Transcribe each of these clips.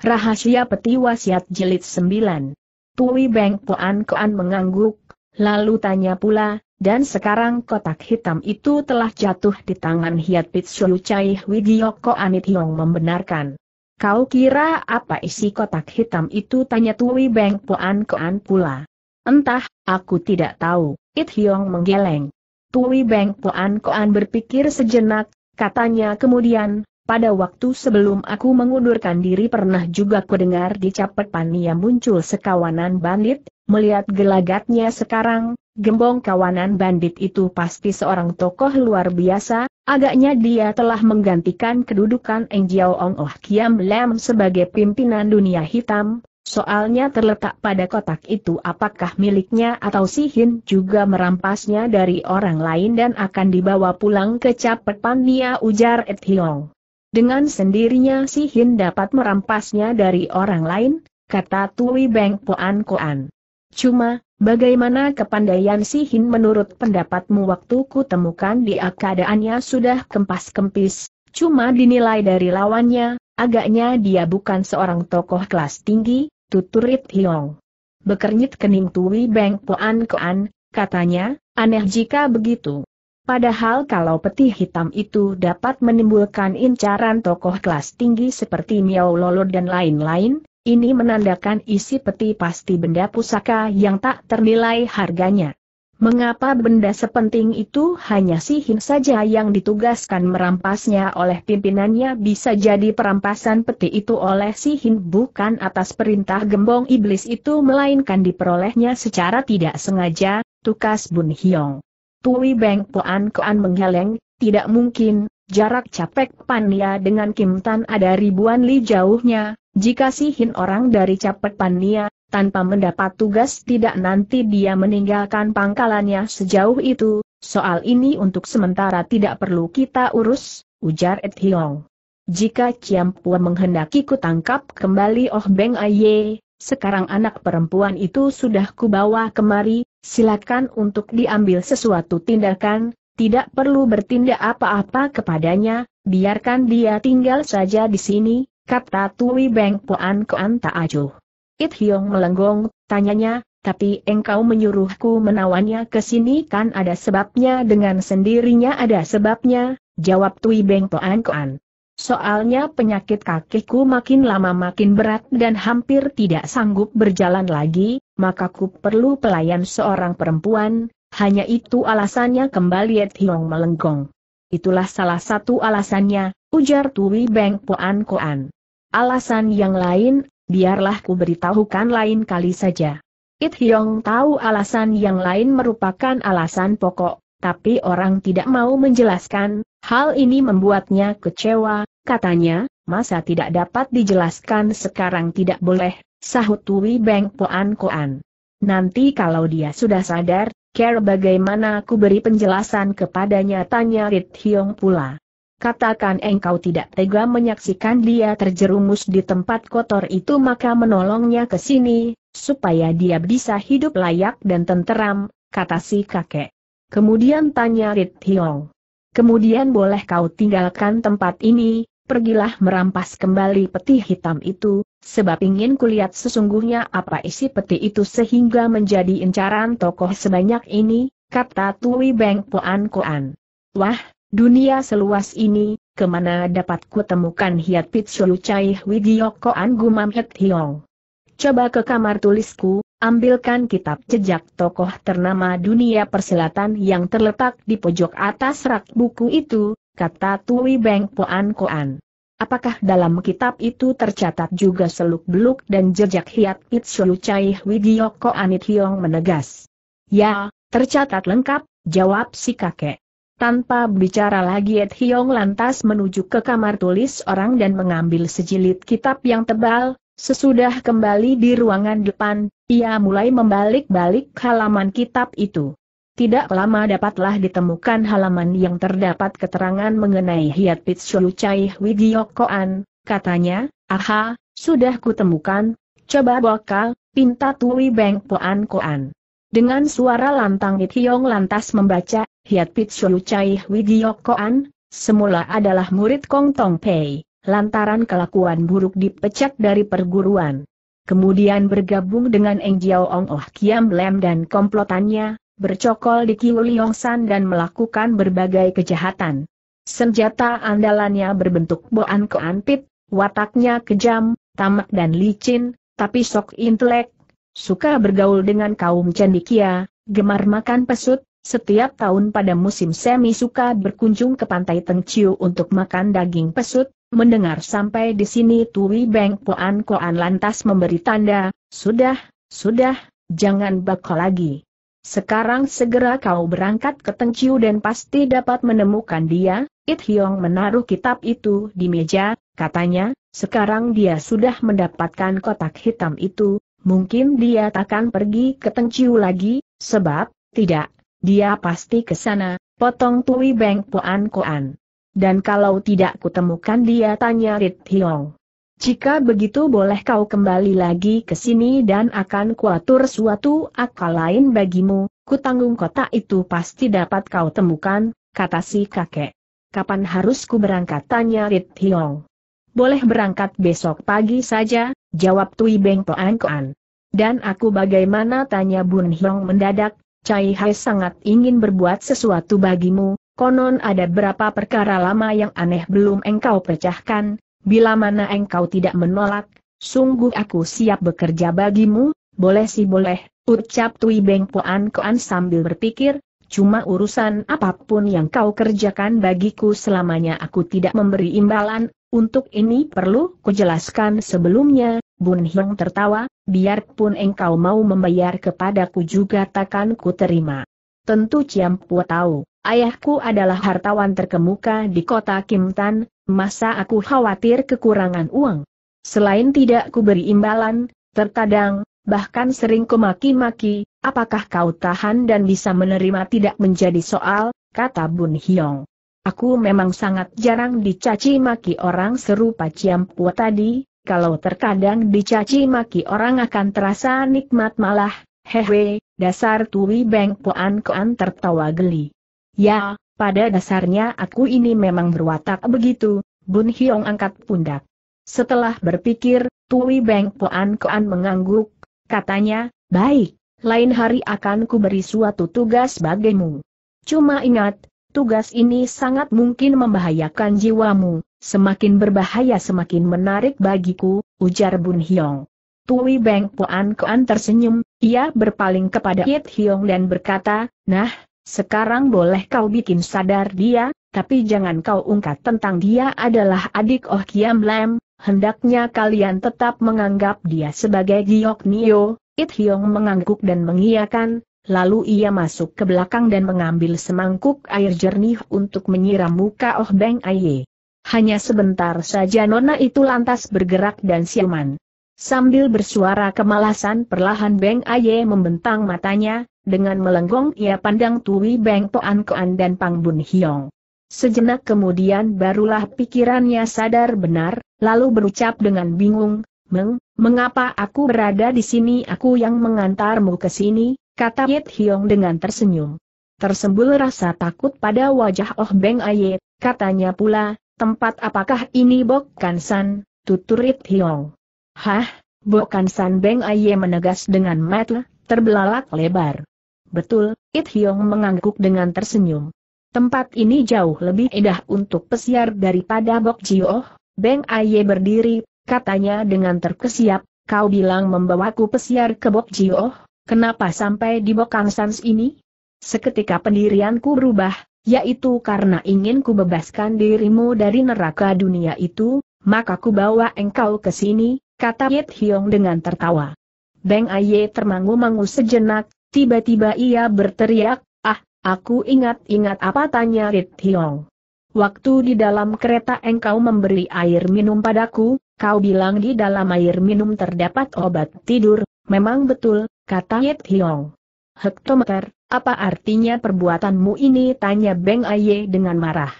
Rahasia Peti Wasiat Jilid 9. Pui Beng Poan Koan mengangguk, lalu tanya pula, dan sekarang kotak hitam itu telah jatuh di tangan Hiat Pitsuyu Chai Widiyoko Anit Hiong membenarkan. Kau kira apa isi kotak hitam itu tanya Tui Beng Poan Koan pula. Entah, aku tidak tahu, It Hiong menggeleng. Tui Beng Poan Koan berpikir sejenak, katanya kemudian, pada waktu sebelum aku mengundurkan diri pernah juga kudengar di Capet Pania muncul sekawanan bandit, melihat gelagatnya sekarang, gembong kawanan bandit itu pasti seorang tokoh luar biasa, agaknya dia telah menggantikan kedudukan Eng Jiao Ong Oh Kiam Lam sebagai pimpinan dunia hitam, Soalnya terletak pada kotak itu apakah miliknya atau si Hin juga merampasnya dari orang lain dan akan dibawa pulang ke Capet Pania ujar Ed Hiong. Dengan sendirinya si Hin dapat merampasnya dari orang lain, kata Tui Beng Poan Koan. Cuma, bagaimana kepandaian si Hin menurut pendapatmu waktu ku temukan di keadaannya sudah kempas-kempis, cuma dinilai dari lawannya, agaknya dia bukan seorang tokoh kelas tinggi, tutur Rit Hiong. Bekernyit kening Tui Beng Poan Koan, katanya, aneh jika begitu. Padahal kalau peti hitam itu dapat menimbulkan incaran tokoh kelas tinggi seperti Miao Lolo dan lain-lain, ini menandakan isi peti pasti benda pusaka yang tak ternilai harganya. Mengapa benda sepenting itu hanya si Hin saja yang ditugaskan merampasnya oleh pimpinannya bisa jadi perampasan peti itu oleh si Hin bukan atas perintah gembong iblis itu melainkan diperolehnya secara tidak sengaja, tukas Bun Hiong. Tui Beng Poan Koan menggeleng, tidak mungkin, jarak capek Pania dengan Kim Tan ada ribuan li jauhnya, jika sihin orang dari capek Pania, tanpa mendapat tugas tidak nanti dia meninggalkan pangkalannya sejauh itu, soal ini untuk sementara tidak perlu kita urus, ujar Ed Hiong. Jika Puan menghendaki ku tangkap kembali Oh Beng Aye, sekarang anak perempuan itu sudah kubawa kemari, Silakan untuk diambil sesuatu tindakan, tidak perlu bertindak apa-apa kepadanya, biarkan dia tinggal saja di sini, kata Tui Beng Poan Koan Tak Acuh. It Hiong melenggong, tanyanya, tapi engkau menyuruhku menawannya ke sini kan ada sebabnya dengan sendirinya ada sebabnya, jawab Tui Beng Poan Koan. Soalnya penyakit kakiku makin lama makin berat dan hampir tidak sanggup berjalan lagi, maka ku perlu pelayan seorang perempuan, hanya itu alasannya kembali Hiong melenggong. Itulah salah satu alasannya, ujar Tui Beng Poan Koan. Alasan yang lain, biarlah ku beritahukan lain kali saja. It Hiong tahu alasan yang lain merupakan alasan pokok, tapi orang tidak mau menjelaskan, Hal ini membuatnya kecewa, katanya, masa tidak dapat dijelaskan sekarang tidak boleh, sahut Tui Beng Poan Koan. Nanti kalau dia sudah sadar, care bagaimana aku beri penjelasan kepadanya tanya Rit Hiong pula. Katakan engkau tidak tega menyaksikan dia terjerumus di tempat kotor itu maka menolongnya ke sini, supaya dia bisa hidup layak dan tenteram, kata si kakek. Kemudian tanya Rit Hiong. Kemudian boleh kau tinggalkan tempat ini, pergilah merampas kembali peti hitam itu, sebab ingin kulihat sesungguhnya apa isi peti itu sehingga menjadi incaran tokoh sebanyak ini, kata Tui Beng Poan Koan. Wah, dunia seluas ini, kemana dapat kutemukan hiat Pit Shulu Chai Widyo Koan Gumam Het Hiong. Coba ke kamar tulisku, Ambilkan kitab jejak tokoh ternama dunia perselatan yang terletak di pojok atas rak buku itu, kata Tui Beng Poan Koan. Apakah dalam kitab itu tercatat juga seluk-beluk dan jejak hiat Pitsulu Chai Wigioko Anit Hiong menegas? Ya, tercatat lengkap, jawab si kakek. Tanpa bicara lagi Ed Hiong lantas menuju ke kamar tulis orang dan mengambil sejilid kitab yang tebal, Sesudah kembali di ruangan depan, ia mulai membalik-balik halaman kitab itu. Tidak lama dapatlah ditemukan halaman yang terdapat keterangan mengenai Hiat Pitsu Chai Widiokoan, katanya, aha, sudah kutemukan, coba buka, pinta tui beng poan koan. Dengan suara lantang Hiong lantas membaca, Hiat Pitsu Chai Widiokoan, semula adalah murid Kong Tong Pei lantaran kelakuan buruk dipecat dari perguruan. Kemudian bergabung dengan Eng Jiao Ong Oh Kiam Lem dan komplotannya, bercokol di Kiu San dan melakukan berbagai kejahatan. Senjata andalannya berbentuk boan keantit, wataknya kejam, tamak dan licin, tapi sok intelek, suka bergaul dengan kaum cendikia, gemar makan pesut, setiap tahun pada musim semi suka berkunjung ke pantai Tengciu untuk makan daging pesut, Mendengar sampai di sini Tui Beng Poan Koan lantas memberi tanda, sudah, sudah, jangan bakal lagi. Sekarang segera kau berangkat ke Tengciu dan pasti dapat menemukan dia, It Hiong menaruh kitab itu di meja, katanya, sekarang dia sudah mendapatkan kotak hitam itu, mungkin dia takkan pergi ke Tengciu lagi, sebab, tidak, dia pasti ke sana, potong Tui Beng Poan Koan. Dan kalau tidak kutemukan dia tanya Rit Hiong. Jika begitu boleh kau kembali lagi ke sini dan akan kuatur suatu akal lain bagimu, kutanggung kota itu pasti dapat kau temukan, kata si kakek. Kapan harus ku berangkat tanya Rit Hiong. Boleh berangkat besok pagi saja, jawab Tui Beng Toan Koan. Dan aku bagaimana tanya Bun Hiong mendadak, Cai Hai sangat ingin berbuat sesuatu bagimu, Konon ada berapa perkara lama yang aneh belum engkau pecahkan, bila mana engkau tidak menolak, sungguh aku siap bekerja bagimu, boleh si boleh, ucap Tui Beng Poan Koan sambil berpikir, cuma urusan apapun yang kau kerjakan bagiku selamanya aku tidak memberi imbalan, untuk ini perlu kujelaskan sebelumnya, Bun Hiong tertawa, biarpun engkau mau membayar kepadaku juga takkan ku terima. Tentu Ciampu tahu. Ayahku adalah hartawan terkemuka di kota Kimtan, masa aku khawatir kekurangan uang. Selain tidak ku beri imbalan, terkadang, bahkan sering ku maki-maki, apakah kau tahan dan bisa menerima tidak menjadi soal, kata Bun Hyong. Aku memang sangat jarang dicaci maki orang serupa Ciampu tadi, kalau terkadang dicaci maki orang akan terasa nikmat malah, hehe, dasar Tui Beng Koan tertawa geli. Ya, pada dasarnya aku ini memang berwatak begitu, Bun Hiong angkat pundak. Setelah berpikir, Tui Beng Poan Koan mengangguk, katanya, baik, lain hari akan kuberi suatu tugas bagimu. Cuma ingat, tugas ini sangat mungkin membahayakan jiwamu, semakin berbahaya semakin menarik bagiku, ujar Bun Hiong. Tui Beng Poan Koan tersenyum, ia berpaling kepada Yit Hiong dan berkata, nah, sekarang boleh kau bikin sadar dia, tapi jangan kau ungkap tentang dia adalah adik Oh Kiam Lam, hendaknya kalian tetap menganggap dia sebagai Giok Nio, It Hyong mengangguk dan mengiyakan, lalu ia masuk ke belakang dan mengambil semangkuk air jernih untuk menyiram muka Oh Beng Aye. Hanya sebentar saja nona itu lantas bergerak dan siuman. Sambil bersuara kemalasan perlahan Beng Aye membentang matanya, dengan melenggong ia pandang Tui Beng Toan Koan dan Pang Bun Hiong. Sejenak kemudian barulah pikirannya sadar benar, lalu berucap dengan bingung, Meng, mengapa aku berada di sini aku yang mengantarmu ke sini, kata Yit Hiong dengan tersenyum. Tersembul rasa takut pada wajah Oh Beng Aye, katanya pula, tempat apakah ini Bok Kansan, tutur Yit Hiong. Hah, Bok Kansan Beng Aye menegas dengan matlah, terbelalak lebar. Betul, It Hyong mengangguk dengan tersenyum. Tempat ini jauh lebih indah untuk pesiar daripada Bok Jioh. Beng Aye berdiri, katanya dengan terkesiap, kau bilang membawaku pesiar ke Bok Jioh, kenapa sampai di Bok Sans ini? Seketika pendirianku berubah, yaitu karena ingin ku bebaskan dirimu dari neraka dunia itu, maka ku bawa engkau ke sini, kata Yit Hyong dengan tertawa. Beng Aye termangu-mangu sejenak, Tiba-tiba ia berteriak, ah, aku ingat-ingat apa tanya Rit Hiong. Waktu di dalam kereta engkau memberi air minum padaku, kau bilang di dalam air minum terdapat obat tidur, memang betul, kata Yit Hiong. Hektometer, apa artinya perbuatanmu ini? Tanya Beng Aye dengan marah.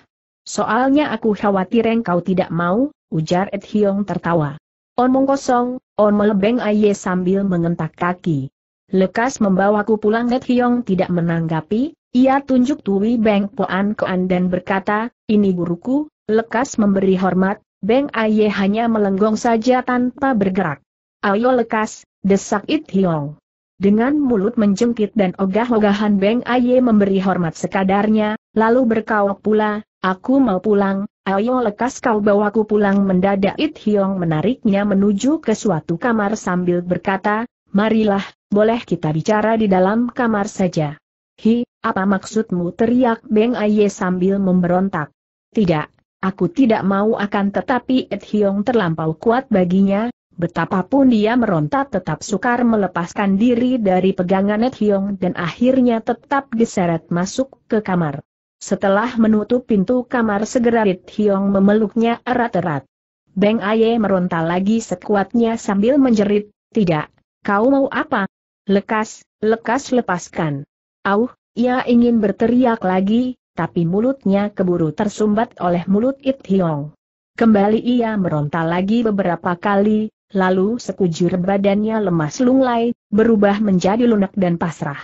Soalnya aku khawatir engkau tidak mau, ujar Ed Hiong tertawa. Omong kosong, omel Beng Aye sambil mengentak kaki. Lekas membawaku pulang Net Hiong tidak menanggapi, ia tunjuk Tui Beng Poan Koan dan berkata, ini guruku, lekas memberi hormat, Beng Aye hanya melenggong saja tanpa bergerak. Ayo lekas, desak It Hiong. Dengan mulut menjengkit dan ogah-ogahan Beng Aye memberi hormat sekadarnya, lalu berkauk pula, aku mau pulang, ayo lekas kau bawaku pulang mendadak It Hiong menariknya menuju ke suatu kamar sambil berkata, marilah, boleh kita bicara di dalam kamar saja. Hi, apa maksudmu teriak Beng Aye sambil memberontak. Tidak, aku tidak mau akan tetapi Ed Hiong terlampau kuat baginya, betapapun dia merontak tetap sukar melepaskan diri dari pegangan Ed Hiong dan akhirnya tetap diseret masuk ke kamar. Setelah menutup pintu kamar segera Ed Hiong memeluknya erat-erat. Beng Aye meronta lagi sekuatnya sambil menjerit, tidak, kau mau apa? Lekas, lekas lepaskan. Auh, ia ingin berteriak lagi, tapi mulutnya keburu tersumbat oleh mulut It Hiong. Kembali ia meronta lagi beberapa kali, lalu sekujur badannya lemas lunglai, berubah menjadi lunak dan pasrah.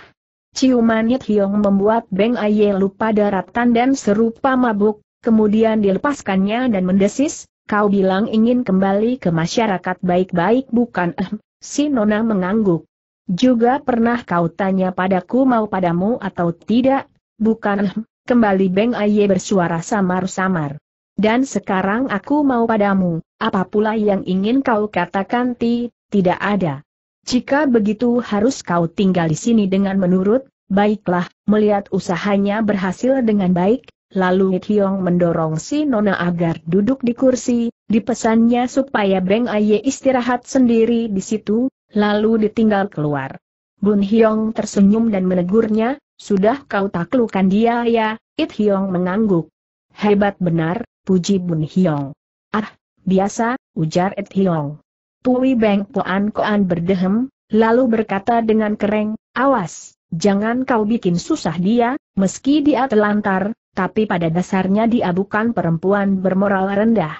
Ciuman It Hiong membuat Beng Aye lupa daratan dan serupa mabuk, kemudian dilepaskannya dan mendesis, kau bilang ingin kembali ke masyarakat baik-baik bukan eh, si Nona mengangguk. Juga pernah kau tanya padaku mau padamu atau tidak? Bukan, eh, kembali Beng Aye bersuara samar-samar. Dan sekarang aku mau padamu, apa pula yang ingin kau katakan ti, tidak ada. Jika begitu harus kau tinggal di sini dengan menurut, baiklah, melihat usahanya berhasil dengan baik, lalu Hyong mendorong si Nona agar duduk di kursi, dipesannya supaya Beng Aye istirahat sendiri di situ, lalu ditinggal keluar. Bun Hyong tersenyum dan menegurnya, sudah kau taklukan dia ya, It Hyong mengangguk. Hebat benar, puji Bun Hyong. Ah, biasa, ujar It Hyong. Pui Beng Poan Koan berdehem, lalu berkata dengan kereng, awas, jangan kau bikin susah dia, meski dia telantar, tapi pada dasarnya dia bukan perempuan bermoral rendah.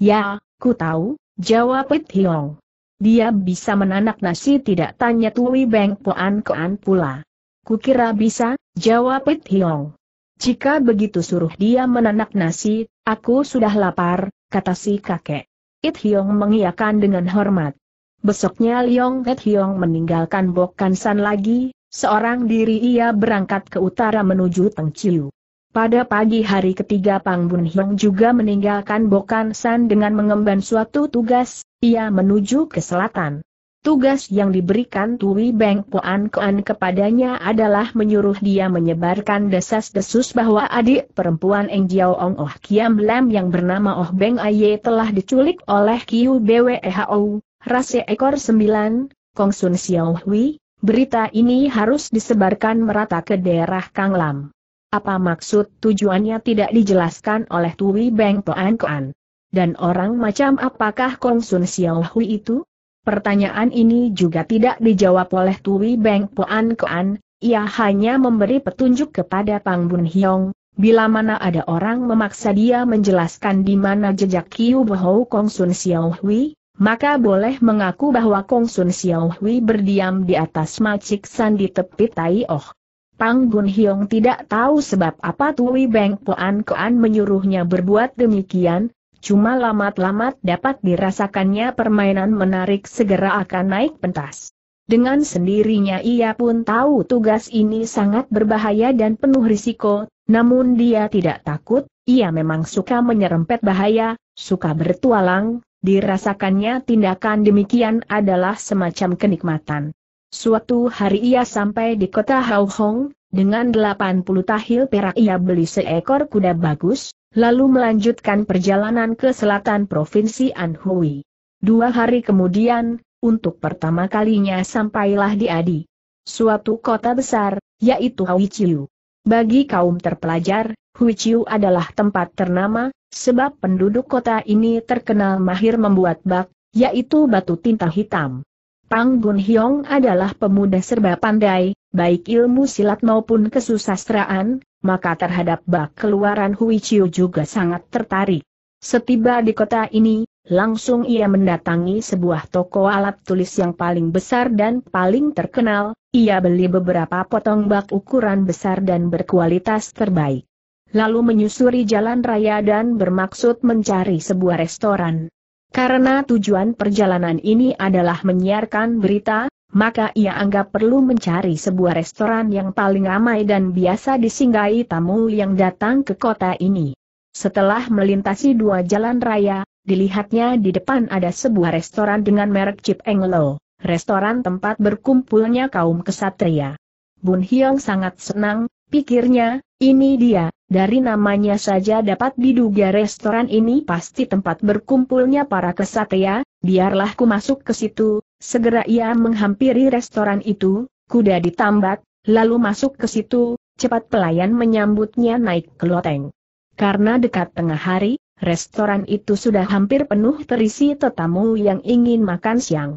Ya, ku tahu, jawab It Hyong. Dia bisa menanak nasi tidak tanya Tui Beng Poan Koan pula. Kukira bisa, jawab Pit Hiong. Jika begitu suruh dia menanak nasi, aku sudah lapar, kata si kakek. It Hiong mengiyakan dengan hormat. Besoknya Liong It Hiong meninggalkan Bokan Kansan lagi, seorang diri ia berangkat ke utara menuju Tengciu. Pada pagi hari ketiga Pang Bun Hong juga meninggalkan Bokan San dengan mengemban suatu tugas, ia menuju ke selatan. Tugas yang diberikan Tui Beng Poan Koan kepadanya adalah menyuruh dia menyebarkan desas-desus bahwa adik perempuan Eng Jiao Ong Oh Kiam Lam yang bernama Oh Beng Aye telah diculik oleh Kiu BWEHO, rase ekor sembilan, Kong Sun Xiao Hui, berita ini harus disebarkan merata ke daerah Kang Lam. Apa maksud tujuannya tidak dijelaskan oleh Tui Beng Toan Kuan. Dan orang macam apakah Kong Sun Xiao Hui itu? Pertanyaan ini juga tidak dijawab oleh Tui Beng Poan Kuan. ia hanya memberi petunjuk kepada Pang Bun Hiong, bila mana ada orang memaksa dia menjelaskan di mana jejak Kiu Bohou Kong Sun Xiao Hui, maka boleh mengaku bahwa Kong Sun Xiao Hui berdiam di atas macik sandi tepi Tai Oh. Pang Gun Hiong tidak tahu sebab apa Tui Beng Poan Koan menyuruhnya berbuat demikian, cuma lamat-lamat dapat dirasakannya permainan menarik segera akan naik pentas. Dengan sendirinya ia pun tahu tugas ini sangat berbahaya dan penuh risiko, namun dia tidak takut, ia memang suka menyerempet bahaya, suka bertualang, dirasakannya tindakan demikian adalah semacam kenikmatan. Suatu hari ia sampai di kota Hauhong, dengan 80 tahil perak ia beli seekor kuda bagus, lalu melanjutkan perjalanan ke selatan Provinsi Anhui. Dua hari kemudian, untuk pertama kalinya sampailah di Adi. Suatu kota besar, yaitu Huichiu. Bagi kaum terpelajar, Huichiu adalah tempat ternama, sebab penduduk kota ini terkenal mahir membuat bak, yaitu batu tinta hitam. Pang Gun Hyong adalah pemuda serba pandai, baik ilmu silat maupun kesusastraan, maka terhadap bak keluaran Hui Chiu juga sangat tertarik. Setiba di kota ini, langsung ia mendatangi sebuah toko alat tulis yang paling besar dan paling terkenal, ia beli beberapa potong bak ukuran besar dan berkualitas terbaik lalu menyusuri jalan raya dan bermaksud mencari sebuah restoran. Karena tujuan perjalanan ini adalah menyiarkan berita, maka ia anggap perlu mencari sebuah restoran yang paling ramai dan biasa disinggahi tamu yang datang ke kota ini. Setelah melintasi dua jalan raya, dilihatnya di depan ada sebuah restoran dengan merek Chip Englo, restoran tempat berkumpulnya kaum kesatria. Bun Hiong sangat senang, pikirnya, ini dia, dari namanya saja dapat diduga restoran ini pasti tempat berkumpulnya para kesatria, biarlah ku masuk ke situ, segera ia menghampiri restoran itu, kuda ditambat, lalu masuk ke situ, cepat pelayan menyambutnya naik ke loteng. Karena dekat tengah hari, restoran itu sudah hampir penuh terisi tetamu yang ingin makan siang.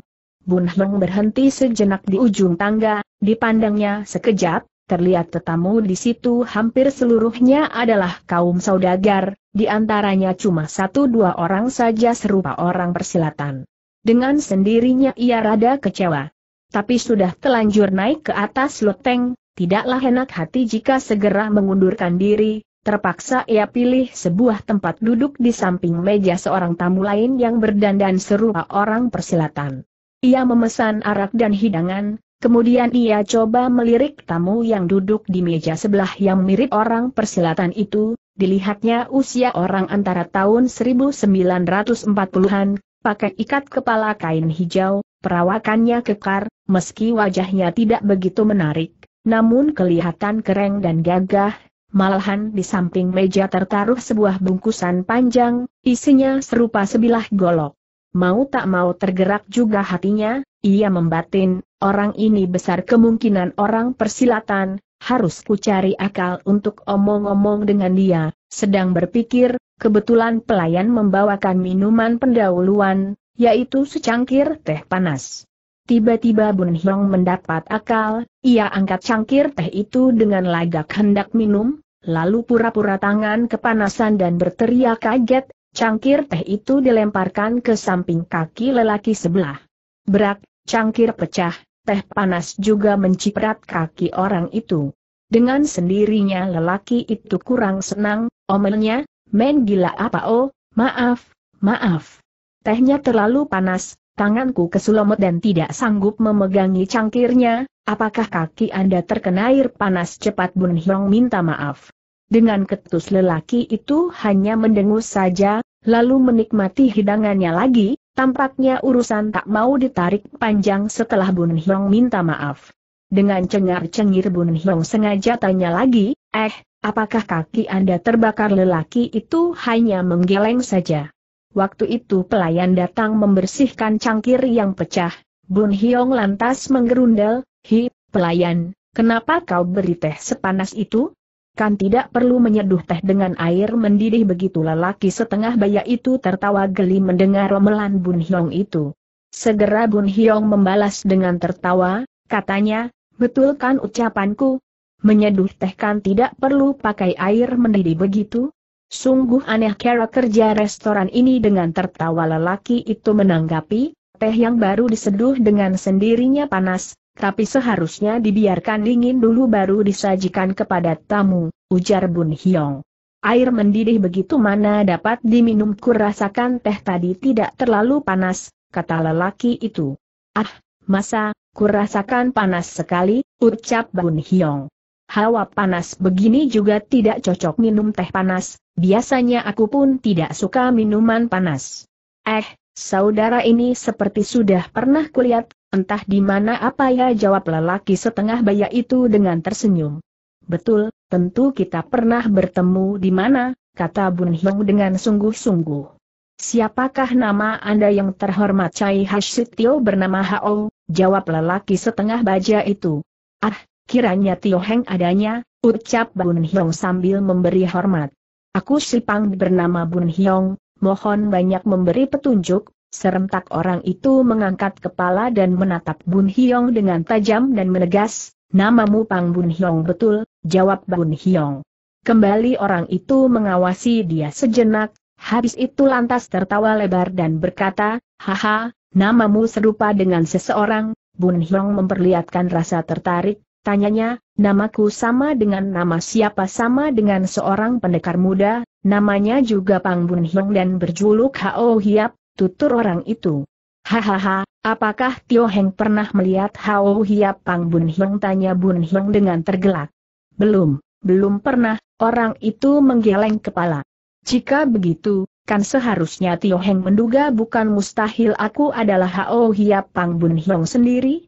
Bun Heng berhenti sejenak di ujung tangga, dipandangnya sekejap, Terlihat tetamu di situ hampir seluruhnya adalah kaum saudagar, di antaranya cuma satu dua orang saja serupa orang persilatan. Dengan sendirinya ia rada kecewa. Tapi sudah telanjur naik ke atas loteng, tidaklah enak hati jika segera mengundurkan diri, terpaksa ia pilih sebuah tempat duduk di samping meja seorang tamu lain yang berdandan serupa orang persilatan. Ia memesan arak dan hidangan, kemudian ia coba melirik tamu yang duduk di meja sebelah yang mirip orang persilatan itu, dilihatnya usia orang antara tahun 1940-an, pakai ikat kepala kain hijau, perawakannya kekar, meski wajahnya tidak begitu menarik, namun kelihatan keren dan gagah, Malahan di samping meja tertaruh sebuah bungkusan panjang, isinya serupa sebilah golok. Mau tak mau tergerak juga hatinya, ia membatin, orang ini besar kemungkinan orang persilatan, harus ku cari akal untuk omong-omong dengan dia, sedang berpikir, kebetulan pelayan membawakan minuman pendahuluan, yaitu secangkir teh panas. Tiba-tiba Bun Hiong mendapat akal, ia angkat cangkir teh itu dengan lagak hendak minum, lalu pura-pura tangan kepanasan dan berteriak kaget, Cangkir teh itu dilemparkan ke samping kaki lelaki sebelah. Berak, cangkir pecah, teh panas juga menciprat kaki orang itu. Dengan sendirinya lelaki itu kurang senang, omelnya, men gila apa oh, maaf, maaf. Tehnya terlalu panas, tanganku kesulamut dan tidak sanggup memegangi cangkirnya, apakah kaki Anda terkena air panas cepat Bun Hyong minta maaf dengan ketus lelaki itu hanya mendengus saja, lalu menikmati hidangannya lagi, tampaknya urusan tak mau ditarik panjang setelah Bun Hiong minta maaf. Dengan cengar-cengir Bun Hiong sengaja tanya lagi, eh, apakah kaki Anda terbakar lelaki itu hanya menggeleng saja. Waktu itu pelayan datang membersihkan cangkir yang pecah, Bun Hiong lantas menggerundel, hi, pelayan, kenapa kau beri teh sepanas itu? kan tidak perlu menyeduh teh dengan air mendidih begitu lelaki setengah baya itu tertawa geli mendengar omelan Bun Hiong itu. Segera Bun Hiong membalas dengan tertawa, katanya, betul kan ucapanku? Menyeduh teh kan tidak perlu pakai air mendidih begitu? Sungguh aneh cara kerja restoran ini dengan tertawa lelaki itu menanggapi, teh yang baru diseduh dengan sendirinya panas, tapi seharusnya dibiarkan dingin dulu baru disajikan kepada tamu, ujar Bun Hiong. Air mendidih begitu mana dapat diminum kurasakan teh tadi tidak terlalu panas, kata lelaki itu. Ah, masa, kurasakan panas sekali, ucap Bun Hiong. Hawa panas begini juga tidak cocok minum teh panas, biasanya aku pun tidak suka minuman panas. Eh, saudara ini seperti sudah pernah kulihat, Entah di mana apa ya jawab lelaki setengah baya itu dengan tersenyum. Betul, tentu kita pernah bertemu di mana, kata Bun Hyung dengan sungguh-sungguh. Siapakah nama Anda yang terhormat Cai Hasitio bernama Hao, jawab lelaki setengah baja itu. Ah, kiranya Tio Heng adanya, ucap Bun Hyong sambil memberi hormat. Aku Sipang bernama Bun Hyong, mohon banyak memberi petunjuk, Serentak orang itu mengangkat kepala dan menatap Bun Hiong dengan tajam dan menegas, namamu Pang Bun Hiong betul, jawab Bun Hiong. Kembali orang itu mengawasi dia sejenak, habis itu lantas tertawa lebar dan berkata, haha, namamu serupa dengan seseorang, Bun Hiong memperlihatkan rasa tertarik, tanyanya, namaku sama dengan nama siapa sama dengan seorang pendekar muda, namanya juga Pang Bun Hiong dan berjuluk Hao Hiap, tutur orang itu. Hahaha, apakah Tio Heng pernah melihat Hao Hia Pang Bun Hiong tanya Bun Hiong dengan tergelak. Belum, belum pernah, orang itu menggeleng kepala. Jika begitu, kan seharusnya Tio Heng menduga bukan mustahil aku adalah Hao Hia Pang Bun Hiong sendiri?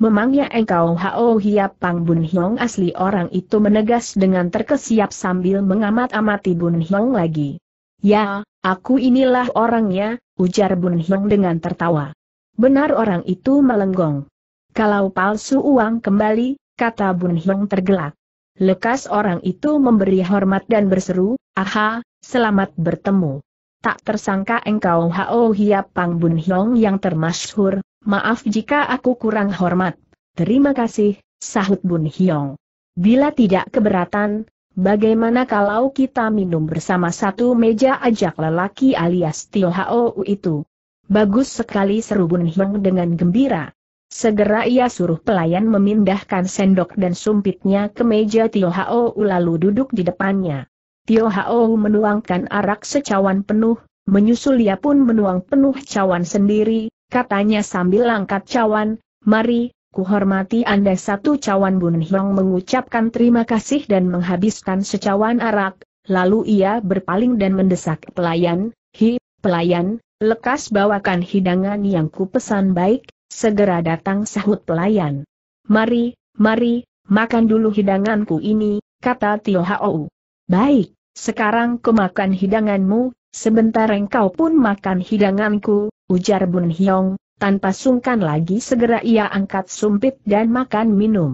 Memangnya engkau Hao Hia Pang Bun Hiong asli orang itu menegas dengan terkesiap sambil mengamat-amati Bun Hiong lagi. Ya, aku inilah orangnya, ujar Bun Hiong dengan tertawa. Benar orang itu melenggong. Kalau palsu uang kembali, kata Bun Hiong tergelak. Lekas orang itu memberi hormat dan berseru, aha, selamat bertemu. Tak tersangka engkau Hao Hiap Pang Bun Hiong yang termasyhur, maaf jika aku kurang hormat. Terima kasih, sahut Bun Hiong. Bila tidak keberatan, Bagaimana kalau kita minum bersama satu meja ajak lelaki alias Tio Hao itu? Bagus sekali seru Bun Hiong dengan gembira. Segera ia suruh pelayan memindahkan sendok dan sumpitnya ke meja Tio Hao lalu duduk di depannya. Tio Hao menuangkan arak secawan penuh, menyusul ia pun menuang penuh cawan sendiri, katanya sambil angkat cawan, mari, Kuhormati Anda satu cawan Bun Hyong mengucapkan terima kasih dan menghabiskan secawan arak, lalu ia berpaling dan mendesak pelayan, Hi, pelayan, lekas bawakan hidangan yang kupesan baik, segera datang sahut pelayan. Mari, mari, makan dulu hidanganku ini, kata Tio Hao. Baik, sekarang kemakan hidanganmu, sebentar engkau pun makan hidanganku, ujar Bun Hyong, tanpa sungkan lagi segera ia angkat sumpit dan makan minum.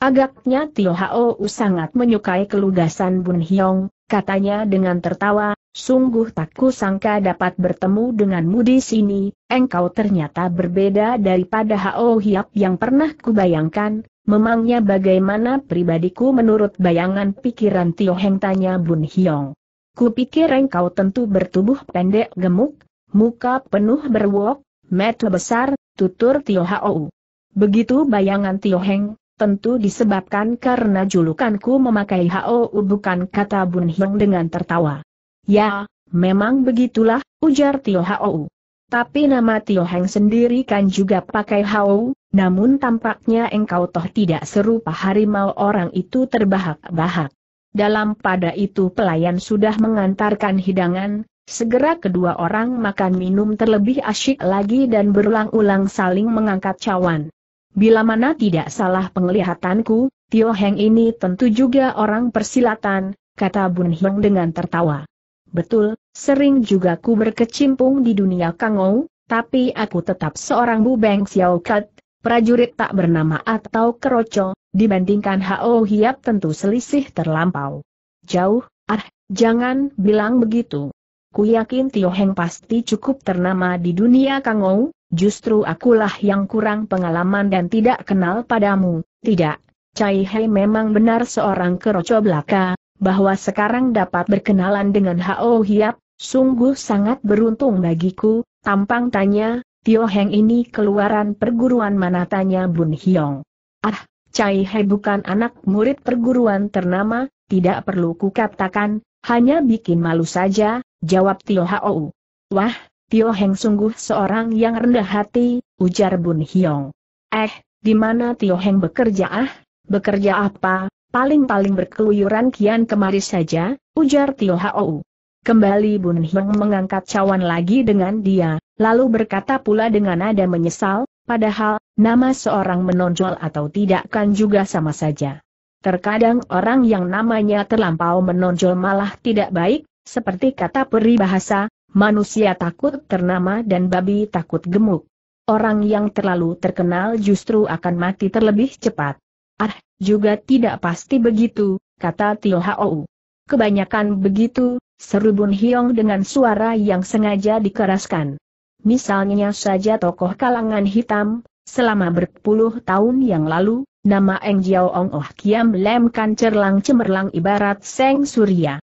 Agaknya Tio Hao sangat menyukai kelugasan Bun Hiong, katanya dengan tertawa, sungguh tak kusangka dapat bertemu denganmu di sini, engkau ternyata berbeda daripada Hao Hiap yang pernah kubayangkan, memangnya bagaimana pribadiku menurut bayangan pikiran Tio Heng tanya Bun Hiong. Kupikir engkau tentu bertubuh pendek gemuk, muka penuh berwok, Metu besar, tutur Tio Hau. Begitu bayangan Tio Heng, tentu disebabkan karena julukanku memakai Hau bukan kata Bun Heng dengan tertawa. Ya, memang begitulah, ujar Tio Hau. Tapi nama Tio Heng sendiri kan juga pakai Hau, namun tampaknya engkau toh tidak serupa harimau orang itu terbahak-bahak. Dalam pada itu pelayan sudah mengantarkan hidangan, Segera kedua orang makan minum terlebih asyik lagi dan berulang-ulang saling mengangkat cawan. Bila mana tidak salah penglihatanku, Tio Heng ini tentu juga orang persilatan, kata Bun Hong dengan tertawa. Betul, sering juga ku berkecimpung di dunia kangou, tapi aku tetap seorang Bu Beng Xiao Kat, prajurit tak bernama atau keroco, dibandingkan Hao oh Hiap tentu selisih terlampau. Jauh, ah, jangan bilang begitu. Ku yakin Tio Heng pasti cukup ternama di dunia Kangou, justru akulah yang kurang pengalaman dan tidak kenal padamu. Tidak, Cai Hei memang benar seorang keroco belaka, bahwa sekarang dapat berkenalan dengan Hao Hiap, sungguh sangat beruntung bagiku, tampang tanya, Tio Heng ini keluaran perguruan mana tanya Bun Hiong. Ah, Cai Hei bukan anak murid perguruan ternama, tidak perlu kukatakan, hanya bikin malu saja, jawab Tio Hou. Wah, Tio Heng sungguh seorang yang rendah hati, ujar Bun Hiong. Eh, di mana Tio Heng bekerja ah? Bekerja apa? Paling-paling berkeluyuran kian kemari saja, ujar Tio Hou. Kembali Bun Hiong mengangkat cawan lagi dengan dia, lalu berkata pula dengan nada menyesal, padahal, nama seorang menonjol atau tidak kan juga sama saja. Terkadang orang yang namanya terlampau menonjol malah tidak baik, seperti kata peribahasa, manusia takut ternama dan babi takut gemuk. Orang yang terlalu terkenal justru akan mati terlebih cepat. Ah, juga tidak pasti begitu, kata Tio Hou. Kebanyakan begitu, seru Bun Hiong dengan suara yang sengaja dikeraskan. Misalnya saja tokoh kalangan hitam, selama berpuluh tahun yang lalu, nama Eng Jiao Ong Oh Kiam Lem Kan Cerlang Cemerlang ibarat Seng Surya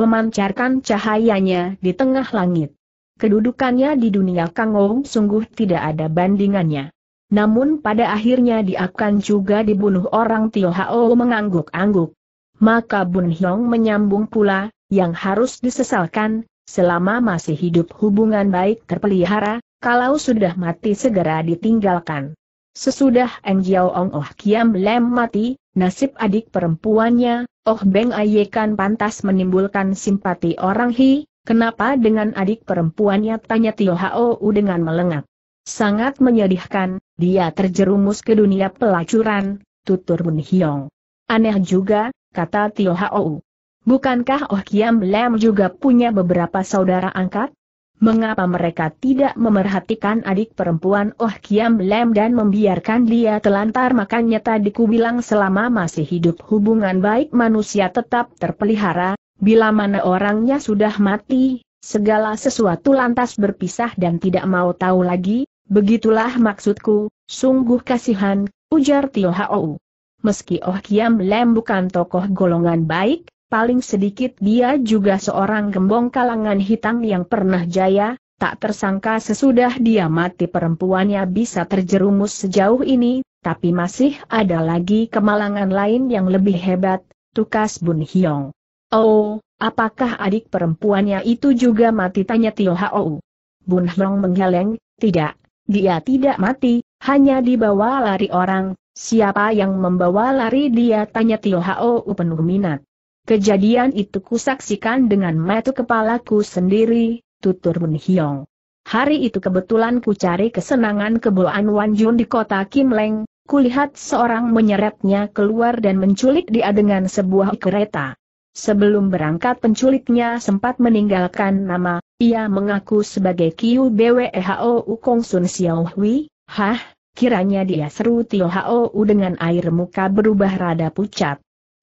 memancarkan cahayanya di tengah langit. Kedudukannya di dunia Kang sungguh tidak ada bandingannya. Namun pada akhirnya dia akan juga dibunuh orang Tio Hao mengangguk-angguk. Maka Bun Hyong menyambung pula, yang harus disesalkan, selama masih hidup hubungan baik terpelihara, kalau sudah mati segera ditinggalkan. Sesudah Eng Jiao Ong Oh Kiam Lem mati, Nasib adik perempuannya, Oh Beng Aye kan pantas menimbulkan simpati orang Hi, kenapa dengan adik perempuannya tanya Tio Hao dengan melengak. Sangat menyedihkan, dia terjerumus ke dunia pelacuran, tutur Mun Hyong. Aneh juga, kata Tio Hao. Bukankah Oh Kiam Lam juga punya beberapa saudara angkat? Mengapa mereka tidak memerhatikan adik perempuan Oh Kiam Lem dan membiarkan dia telantar Makannya tadi ku bilang selama masih hidup hubungan baik manusia tetap terpelihara, bila mana orangnya sudah mati, segala sesuatu lantas berpisah dan tidak mau tahu lagi, begitulah maksudku, sungguh kasihan, ujar Tio Hao. Meski Oh Kiam Lem bukan tokoh golongan baik, paling sedikit dia juga seorang gembong kalangan hitam yang pernah jaya, tak tersangka sesudah dia mati perempuannya bisa terjerumus sejauh ini, tapi masih ada lagi kemalangan lain yang lebih hebat, tukas Bun Hiong. Oh, apakah adik perempuannya itu juga mati tanya Tio Hao. Bun Hiong menggeleng, tidak, dia tidak mati, hanya dibawa lari orang, siapa yang membawa lari dia tanya Tio Hao penuh minat. Kejadian itu kusaksikan dengan mata kepalaku sendiri, tutur Mun Hyong. Hari itu kebetulan ku cari kesenangan keboan Wan Jun di kota Kim Leng, kulihat seorang menyeretnya keluar dan menculik dia dengan sebuah kereta. Sebelum berangkat penculiknya sempat meninggalkan nama, ia mengaku sebagai Kiu U Kong Sun Xiao Hui, hah, kiranya dia seru Tio Hou dengan air muka berubah rada pucat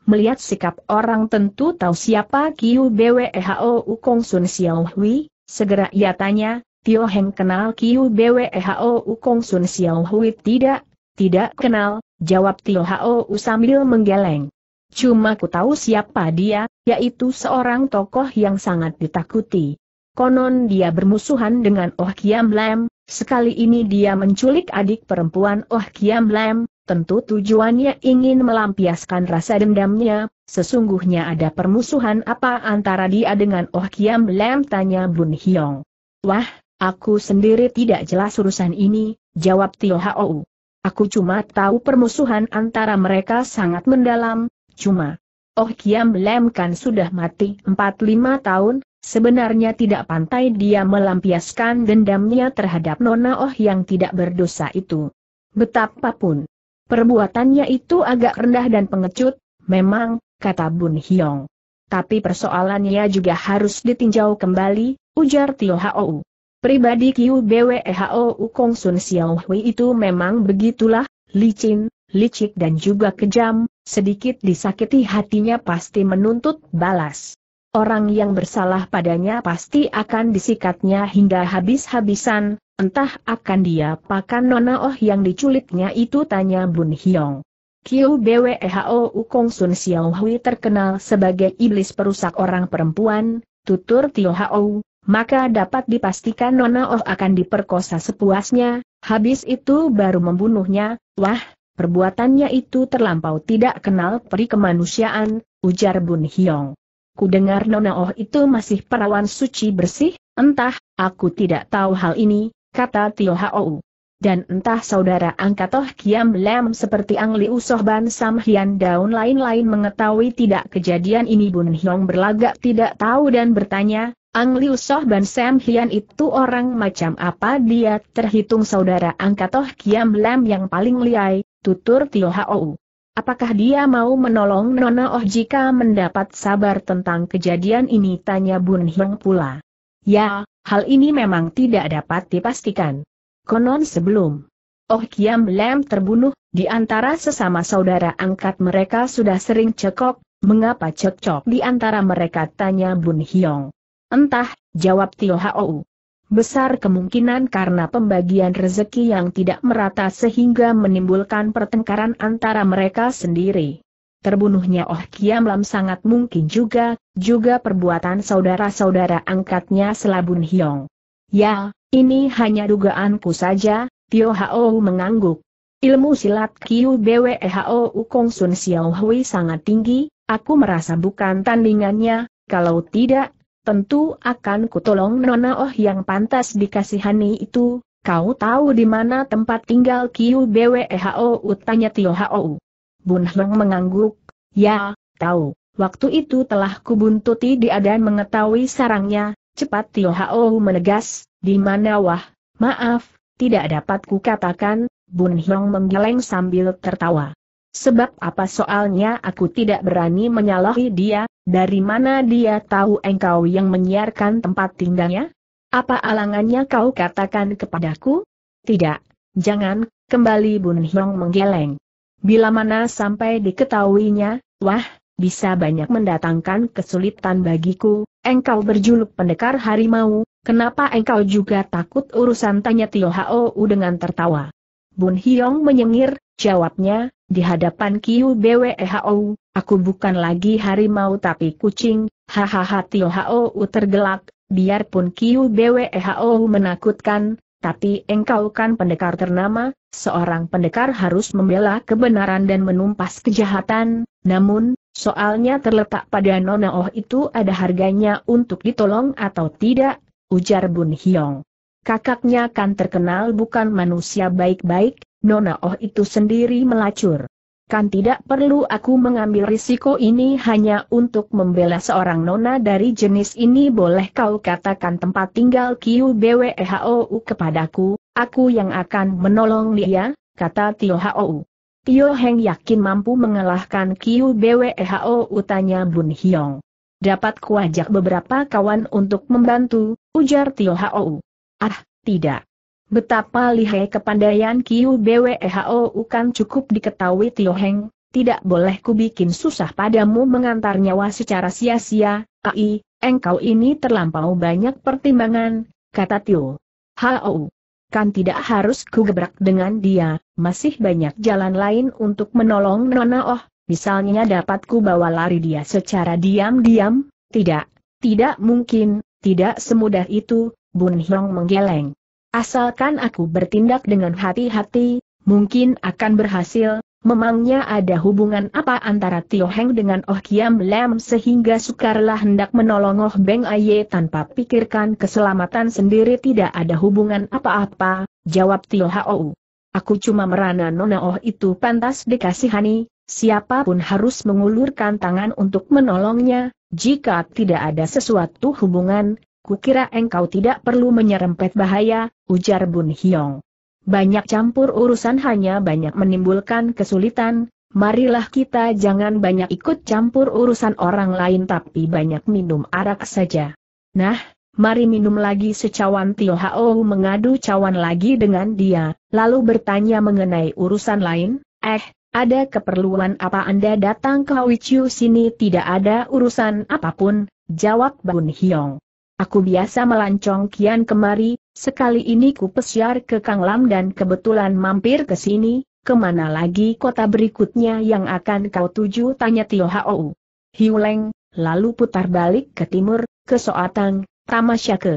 melihat sikap orang tentu tahu siapa Kiu Bweho Ukong Sun Xiaohui. segera ia tanya, Tio Heng kenal Kiu Bweho Ukong Sun Xiaohui tidak? Tidak kenal, jawab Tio Hao sambil menggeleng. Cuma ku tahu siapa dia, yaitu seorang tokoh yang sangat ditakuti. Konon dia bermusuhan dengan Oh Kiam Lam, sekali ini dia menculik adik perempuan Oh Kiam Lam, Tentu tujuannya ingin melampiaskan rasa dendamnya, sesungguhnya ada permusuhan apa antara dia dengan Oh Kiam Lam tanya Bun Hiong. Wah, aku sendiri tidak jelas urusan ini, jawab Tio Hou. Aku cuma tahu permusuhan antara mereka sangat mendalam, cuma Oh Kiam Lam kan sudah mati 45 tahun, sebenarnya tidak pantai dia melampiaskan dendamnya terhadap Nona Oh yang tidak berdosa itu. Betapapun, Perbuatannya itu agak rendah dan pengecut, memang, kata Bun Hiong. Tapi persoalannya juga harus ditinjau kembali, ujar Tio Hou. Pribadi Bwe QBWEHOU Kong Sun Xiao Hui itu memang begitulah, licin, licik dan juga kejam, sedikit disakiti hatinya pasti menuntut balas orang yang bersalah padanya pasti akan disikatnya hingga habis-habisan, entah akan dia pakan Nona Oh yang diculiknya itu tanya Bun Hyong. Kiu U Kong Sun Xiao Hui terkenal sebagai iblis perusak orang perempuan, tutur Tio Hao, maka dapat dipastikan Nona Oh akan diperkosa sepuasnya, habis itu baru membunuhnya, wah, perbuatannya itu terlampau tidak kenal peri kemanusiaan, ujar Bun Hyong. Ku dengar Nona Oh itu masih perawan suci bersih, entah, aku tidak tahu hal ini, kata Tio Hou. Dan entah saudara angkatoh Kiam lem seperti Ang Liu Sohban Sam Hian Daun lain-lain mengetahui tidak kejadian ini Bun Hiong berlagak tidak tahu dan bertanya, Ang Liu Sohban Sam Hian itu orang macam apa dia terhitung saudara angkatoh Kiam lem yang paling liai, tutur Tio Hou. Apakah dia mau menolong Nona Oh jika mendapat sabar tentang kejadian ini? Tanya Bun Hiong pula. Ya, hal ini memang tidak dapat dipastikan. Konon sebelum Oh Kiam Lam terbunuh, di antara sesama saudara angkat mereka sudah sering cekok, mengapa cekcok di antara mereka tanya Bun Hiong. Entah, jawab Tio Hau. Besar kemungkinan karena pembagian rezeki yang tidak merata sehingga menimbulkan pertengkaran antara mereka sendiri. Terbunuhnya Oh Kiam Lam sangat mungkin juga, juga perbuatan saudara-saudara angkatnya Selabun Hiong. Ya, ini hanya dugaanku saja, Tio Hao mengangguk. Ilmu silat Kiu Bwe Hao Kong Sun Xiao Hui sangat tinggi, aku merasa bukan tandingannya, kalau tidak, Tentu akan kutolong Nona Oh yang pantas dikasihani itu, kau tahu di mana tempat tinggal Kiu BWEHO utanya Tio Hou. Bun Heng mengangguk, ya, tahu. Waktu itu telah kubuntuti dia dan mengetahui sarangnya, cepat Tio Hou menegas, di mana wah, maaf, tidak dapat kukatakan, Bun Heng menggeleng sambil tertawa. Sebab apa soalnya aku tidak berani menyalahi dia, dari mana dia tahu engkau yang menyiarkan tempat tinggalnya? Apa alangannya kau katakan kepadaku? Tidak, jangan, kembali Bun Hyong menggeleng. Bila mana sampai diketahuinya, wah, bisa banyak mendatangkan kesulitan bagiku, engkau berjuluk pendekar harimau, kenapa engkau juga takut urusan tanya Tio Hao dengan tertawa? Bun Hyong menyengir, jawabnya, di hadapan Kiu Bwe Hao, Aku bukan lagi harimau tapi kucing, hahaha Tio Hao tergelak, biarpun Kiu Bwe Hao menakutkan, tapi engkau kan pendekar ternama, seorang pendekar harus membela kebenaran dan menumpas kejahatan, namun, soalnya terletak pada Nona Oh itu ada harganya untuk ditolong atau tidak, ujar Bun Hiong. Kakaknya kan terkenal bukan manusia baik-baik, Nona Oh itu sendiri melacur kan tidak perlu aku mengambil risiko ini hanya untuk membela seorang nona dari jenis ini boleh kau katakan tempat tinggal QBWHOU kepadaku, aku yang akan menolong dia, kata Tio Hou. Tio Heng yakin mampu mengalahkan QBWHOU tanya Bun Hiong. Dapat kuajak beberapa kawan untuk membantu, ujar Tio Hou. Ah, tidak. Betapa lihai kepandaian Kiu Bwehao, kan cukup diketahui Tio Heng, tidak boleh ku bikin susah padamu mengantar nyawa secara sia-sia, ai, engkau ini terlampau banyak pertimbangan, kata Tio. Hao. Kan tidak harus ku gebrak dengan dia, masih banyak jalan lain untuk menolong Nona Oh, misalnya dapat ku bawa lari dia secara diam-diam, tidak, tidak mungkin, tidak semudah itu, Bun menggeleng. Asalkan aku bertindak dengan hati-hati, mungkin akan berhasil, memangnya ada hubungan apa antara Tio Heng dengan Oh Kiam Lam sehingga sukarlah hendak menolong Oh Beng Aye tanpa pikirkan keselamatan sendiri tidak ada hubungan apa-apa, jawab Tio Hao. Aku cuma merana Nona Oh itu pantas dikasihani, siapapun harus mengulurkan tangan untuk menolongnya, jika tidak ada sesuatu hubungan, Kukira engkau tidak perlu menyerempet bahaya, ujar Bun Hiong. Banyak campur urusan hanya banyak menimbulkan kesulitan, marilah kita jangan banyak ikut campur urusan orang lain tapi banyak minum arak saja. Nah, mari minum lagi secawan Tio Hao mengadu cawan lagi dengan dia, lalu bertanya mengenai urusan lain, eh, ada keperluan apa Anda datang ke Hawichu sini tidak ada urusan apapun, jawab Bun Hiong. Aku biasa melancong kian kemari, sekali ini ku pesiar ke Kang Lam dan kebetulan mampir ke sini, kemana lagi kota berikutnya yang akan kau tuju tanya Tio Hou. Hiuleng, lalu putar balik ke timur, ke Soatang, Tamasya ke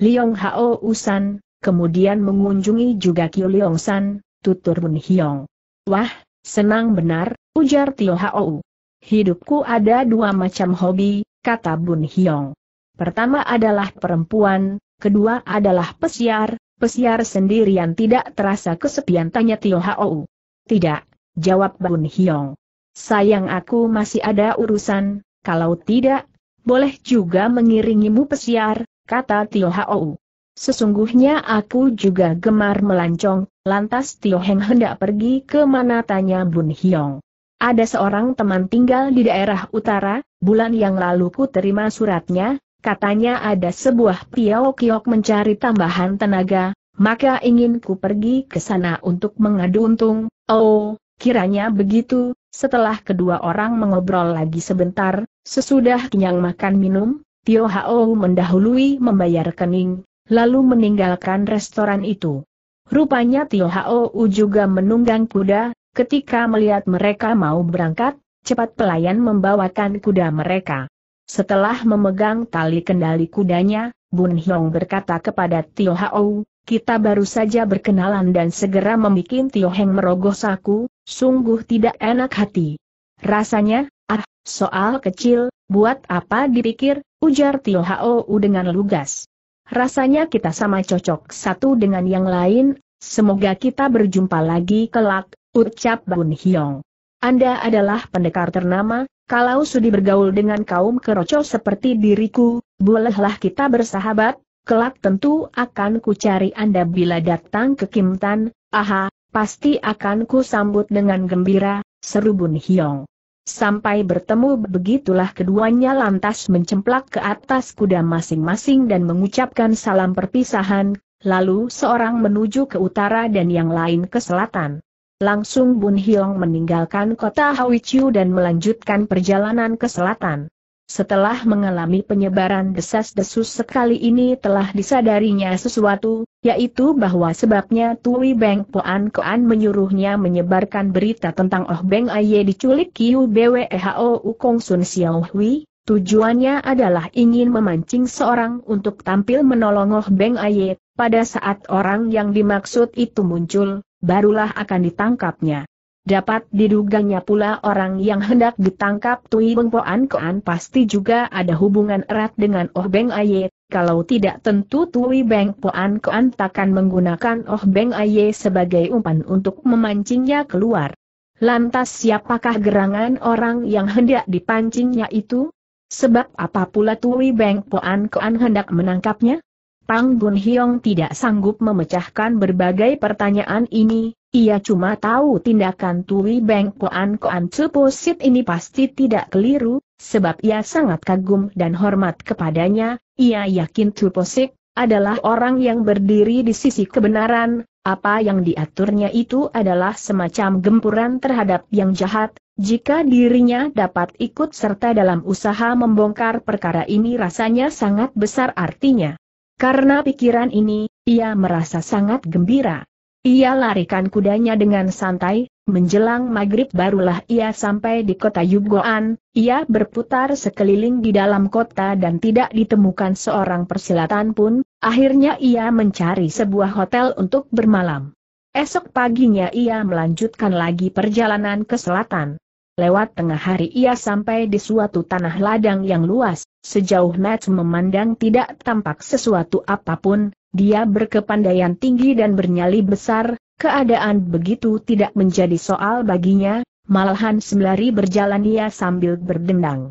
Liong Hao Usan, kemudian mengunjungi juga Kyu Liong San, tutur Bun Hiong. Wah, senang benar, ujar Tio Hou. Hidupku ada dua macam hobi, kata Bun Hiong. Pertama adalah perempuan, kedua adalah pesiar, pesiar sendirian tidak terasa kesepian tanya Tio Hou. Tidak, jawab Bun Hiong. Sayang aku masih ada urusan, kalau tidak, boleh juga mengiringimu pesiar, kata Tio Hou. Sesungguhnya aku juga gemar melancong, lantas Tio Heng hendak pergi ke mana tanya Bun Hiong. Ada seorang teman tinggal di daerah utara, bulan yang lalu ku terima suratnya, Katanya ada sebuah piao kiok mencari tambahan tenaga, maka ingin ku pergi ke sana untuk mengadu untung. Oh, kiranya begitu, setelah kedua orang mengobrol lagi sebentar, sesudah kenyang makan minum, Tio Hao mendahului membayar kening, lalu meninggalkan restoran itu. Rupanya Tio Hao juga menunggang kuda, ketika melihat mereka mau berangkat, cepat pelayan membawakan kuda mereka. Setelah memegang tali kendali kudanya, Bun Hiong berkata kepada Tio Hao, kita baru saja berkenalan dan segera membuat Tio Heng merogoh saku, sungguh tidak enak hati. Rasanya, ah, soal kecil, buat apa dipikir, ujar Tio Hao dengan lugas. Rasanya kita sama cocok satu dengan yang lain, semoga kita berjumpa lagi kelak, ucap Bun Hiong. Anda adalah pendekar ternama, kalau sudi bergaul dengan kaum keroco seperti diriku, bolehlah kita bersahabat, kelak tentu akan kucari Anda bila datang ke Kimtan, aha, pasti akan ku sambut dengan gembira, seru Bun Hiong. Sampai bertemu begitulah keduanya lantas mencemplak ke atas kuda masing-masing dan mengucapkan salam perpisahan, lalu seorang menuju ke utara dan yang lain ke selatan. Langsung Bun Hiong meninggalkan kota Hawichu dan melanjutkan perjalanan ke selatan. Setelah mengalami penyebaran desas-desus sekali ini telah disadarinya sesuatu, yaitu bahwa sebabnya Tui Beng Poan Koan menyuruhnya menyebarkan berita tentang Oh Beng Aye diculik Kiu Bweho Kong Sun Xiao Hui, tujuannya adalah ingin memancing seorang untuk tampil menolong Oh Beng Aye, pada saat orang yang dimaksud itu muncul, barulah akan ditangkapnya. Dapat diduganya pula orang yang hendak ditangkap Tui Beng Poan Koan pasti juga ada hubungan erat dengan Oh Beng Aye, kalau tidak tentu Tui Beng Poan Koan takkan menggunakan Oh Beng Aye sebagai umpan untuk memancingnya keluar. Lantas siapakah gerangan orang yang hendak dipancingnya itu? Sebab apa pula Tui Beng Poan Koan hendak menangkapnya? Pang Gun Hiong tidak sanggup memecahkan berbagai pertanyaan ini, ia cuma tahu tindakan Tui Beng Koan Koan Suposit ini pasti tidak keliru, sebab ia sangat kagum dan hormat kepadanya, ia yakin Suposit adalah orang yang berdiri di sisi kebenaran, apa yang diaturnya itu adalah semacam gempuran terhadap yang jahat, jika dirinya dapat ikut serta dalam usaha membongkar perkara ini rasanya sangat besar artinya. Karena pikiran ini, ia merasa sangat gembira. Ia larikan kudanya dengan santai, menjelang maghrib barulah ia sampai di kota Yugoan, ia berputar sekeliling di dalam kota dan tidak ditemukan seorang persilatan pun, akhirnya ia mencari sebuah hotel untuk bermalam. Esok paginya ia melanjutkan lagi perjalanan ke selatan. Lewat tengah hari ia sampai di suatu tanah ladang yang luas, Sejauh Matt memandang tidak tampak sesuatu apapun, dia berkepandaian tinggi dan bernyali besar, keadaan begitu tidak menjadi soal baginya, malahan sembari berjalan ia sambil berdendang.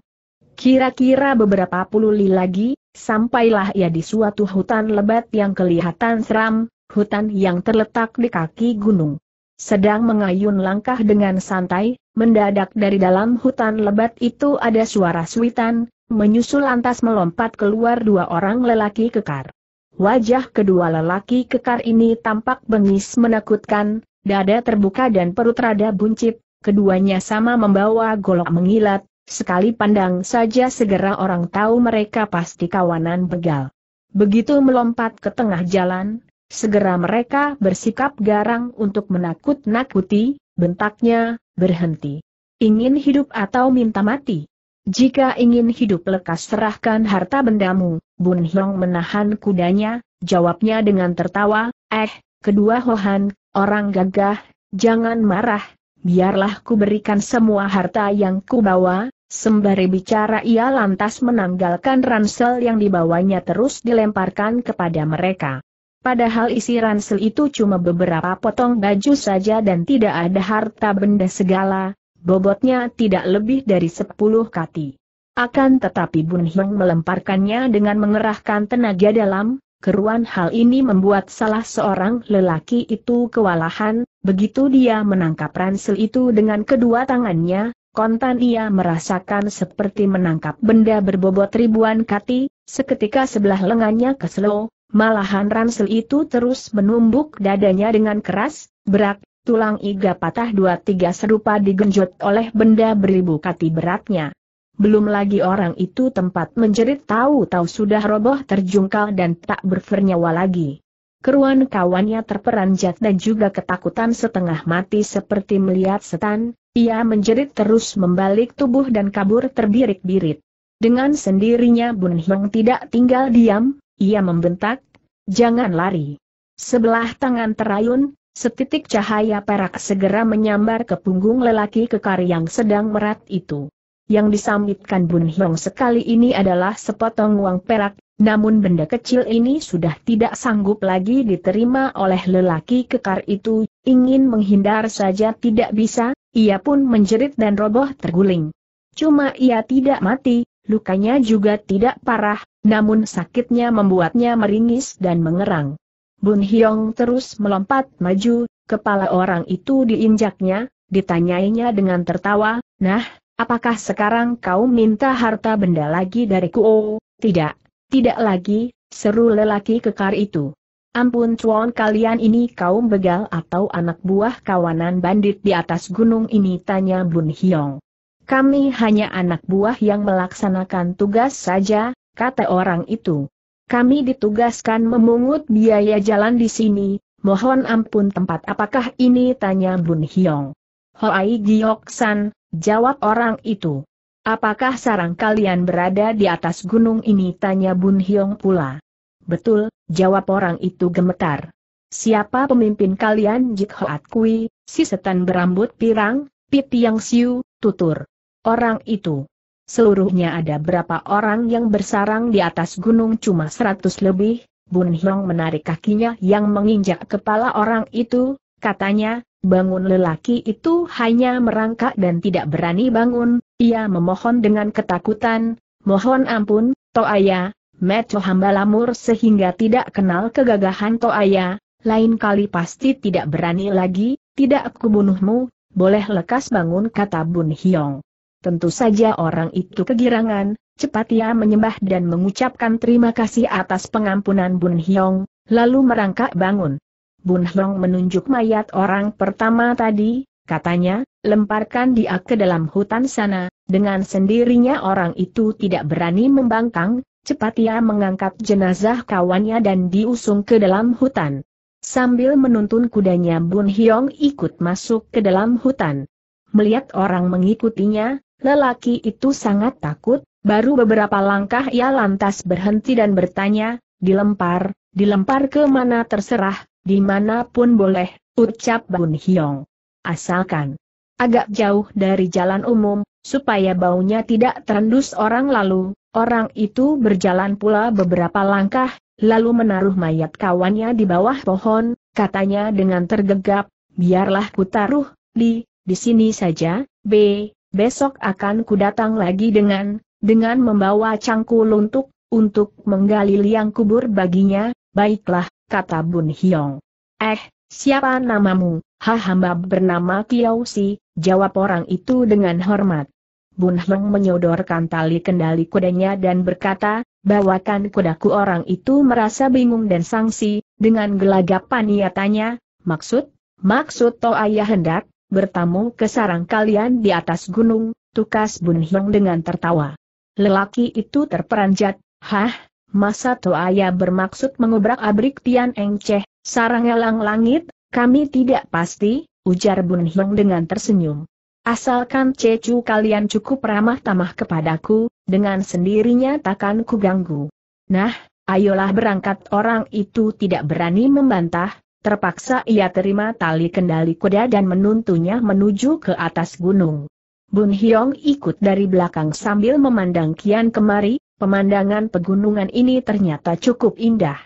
Kira-kira beberapa puluh li lagi, sampailah ia di suatu hutan lebat yang kelihatan seram, hutan yang terletak di kaki gunung sedang mengayun langkah dengan santai, mendadak dari dalam hutan lebat itu ada suara suitan, menyusul lantas melompat keluar dua orang lelaki kekar. Wajah kedua lelaki kekar ini tampak bengis menakutkan, dada terbuka dan perut rada buncit, keduanya sama membawa golok mengilat, sekali pandang saja segera orang tahu mereka pasti kawanan begal. Begitu melompat ke tengah jalan, Segera mereka bersikap garang untuk menakut-nakuti, bentaknya, berhenti. Ingin hidup atau minta mati? Jika ingin hidup lekas serahkan harta bendamu, Bun Hiong menahan kudanya, jawabnya dengan tertawa, eh, kedua Hohan, orang gagah, jangan marah, biarlah ku berikan semua harta yang ku bawa, sembari bicara ia lantas menanggalkan ransel yang dibawanya terus dilemparkan kepada mereka. Padahal isi ransel itu cuma beberapa potong baju saja dan tidak ada harta benda segala, bobotnya tidak lebih dari sepuluh kati. Akan tetapi Bun Hyung melemparkannya dengan mengerahkan tenaga dalam, keruan hal ini membuat salah seorang lelaki itu kewalahan, begitu dia menangkap ransel itu dengan kedua tangannya, kontan ia merasakan seperti menangkap benda berbobot ribuan kati, seketika sebelah lengannya keselo, Malahan ransel itu terus menumbuk dadanya dengan keras, berat, tulang iga patah dua tiga serupa digenjot oleh benda beribu kati beratnya. Belum lagi orang itu tempat menjerit tahu-tahu sudah roboh terjungkal dan tak bernyawa lagi. Keruan kawannya terperanjat dan juga ketakutan setengah mati seperti melihat setan, ia menjerit terus membalik tubuh dan kabur terbirik-birit. Dengan sendirinya Bun Hong tidak tinggal diam, ia membentak, jangan lari. Sebelah tangan terayun, setitik cahaya perak segera menyambar ke punggung lelaki kekar yang sedang merat itu. Yang disambitkan Bun Hyong sekali ini adalah sepotong uang perak, namun benda kecil ini sudah tidak sanggup lagi diterima oleh lelaki kekar itu, ingin menghindar saja tidak bisa, ia pun menjerit dan roboh terguling. Cuma ia tidak mati, Lukanya juga tidak parah, namun sakitnya membuatnya meringis dan mengerang. Bun Hyong terus melompat maju, kepala orang itu diinjaknya, ditanyainya dengan tertawa, nah, apakah sekarang kau minta harta benda lagi dariku? Oh, tidak, tidak lagi, seru lelaki kekar itu. Ampun cuan kalian ini kaum begal atau anak buah kawanan bandit di atas gunung ini tanya Bun Hyong. Kami hanya anak buah yang melaksanakan tugas saja, kata orang itu. Kami ditugaskan memungut biaya jalan di sini, mohon ampun tempat apakah ini tanya Bun Hyong. Hoai Giok San, jawab orang itu. Apakah sarang kalian berada di atas gunung ini tanya Bun Hyong pula. Betul, jawab orang itu gemetar. Siapa pemimpin kalian Jik Hoat Kui, si setan berambut pirang, pipi Yang Siu, tutur orang itu. Seluruhnya ada berapa orang yang bersarang di atas gunung cuma seratus lebih, Bun Hiong menarik kakinya yang menginjak kepala orang itu, katanya, bangun lelaki itu hanya merangkak dan tidak berani bangun, ia memohon dengan ketakutan, mohon ampun, Toaya, Meco hamba lamur sehingga tidak kenal kegagahan Toaya, lain kali pasti tidak berani lagi, tidak kubunuhmu, boleh lekas bangun kata Bun Hiong. Tentu saja orang itu kegirangan, cepat ia menyembah dan mengucapkan terima kasih atas pengampunan Bun Hyong, lalu merangkak bangun. Bun Hyong menunjuk mayat orang pertama tadi, katanya, lemparkan dia ke dalam hutan sana, dengan sendirinya orang itu tidak berani membangkang, cepat ia mengangkat jenazah kawannya dan diusung ke dalam hutan. Sambil menuntun kudanya Bun Hyong ikut masuk ke dalam hutan. Melihat orang mengikutinya, Lelaki itu sangat takut, baru beberapa langkah ia lantas berhenti dan bertanya, dilempar, dilempar ke mana terserah, dimanapun boleh, ucap Bun Hiong. Asalkan agak jauh dari jalan umum, supaya baunya tidak terendus orang lalu, orang itu berjalan pula beberapa langkah, lalu menaruh mayat kawannya di bawah pohon, katanya dengan tergegap, biarlah ku taruh, di, di sini saja, B, besok akan kudatang lagi dengan, dengan membawa cangkul luntuk, untuk menggali liang kubur baginya, baiklah, kata Bun Hiong. Eh, siapa namamu? Ha hamba bernama Kiausi, jawab orang itu dengan hormat. Bun Heng menyodorkan tali kendali kudanya dan berkata, bawakan kudaku orang itu merasa bingung dan sangsi, dengan gelagapan ia tanya, maksud, maksud to ayah hendak, bertamu ke sarang kalian di atas gunung, tukas Bun Hiong dengan tertawa. Lelaki itu terperanjat, hah, masa Toaya bermaksud mengubrak abrik Tian Eng Cheh, sarang elang langit, kami tidak pasti, ujar Bun Hiong dengan tersenyum. Asalkan Cecu kalian cukup ramah tamah kepadaku, dengan sendirinya takkan kuganggu. Nah, ayolah berangkat orang itu tidak berani membantah, Terpaksa ia terima tali kendali kuda dan menuntunnya menuju ke atas gunung. Bun Hiong ikut dari belakang sambil memandang kian kemari, pemandangan pegunungan ini ternyata cukup indah.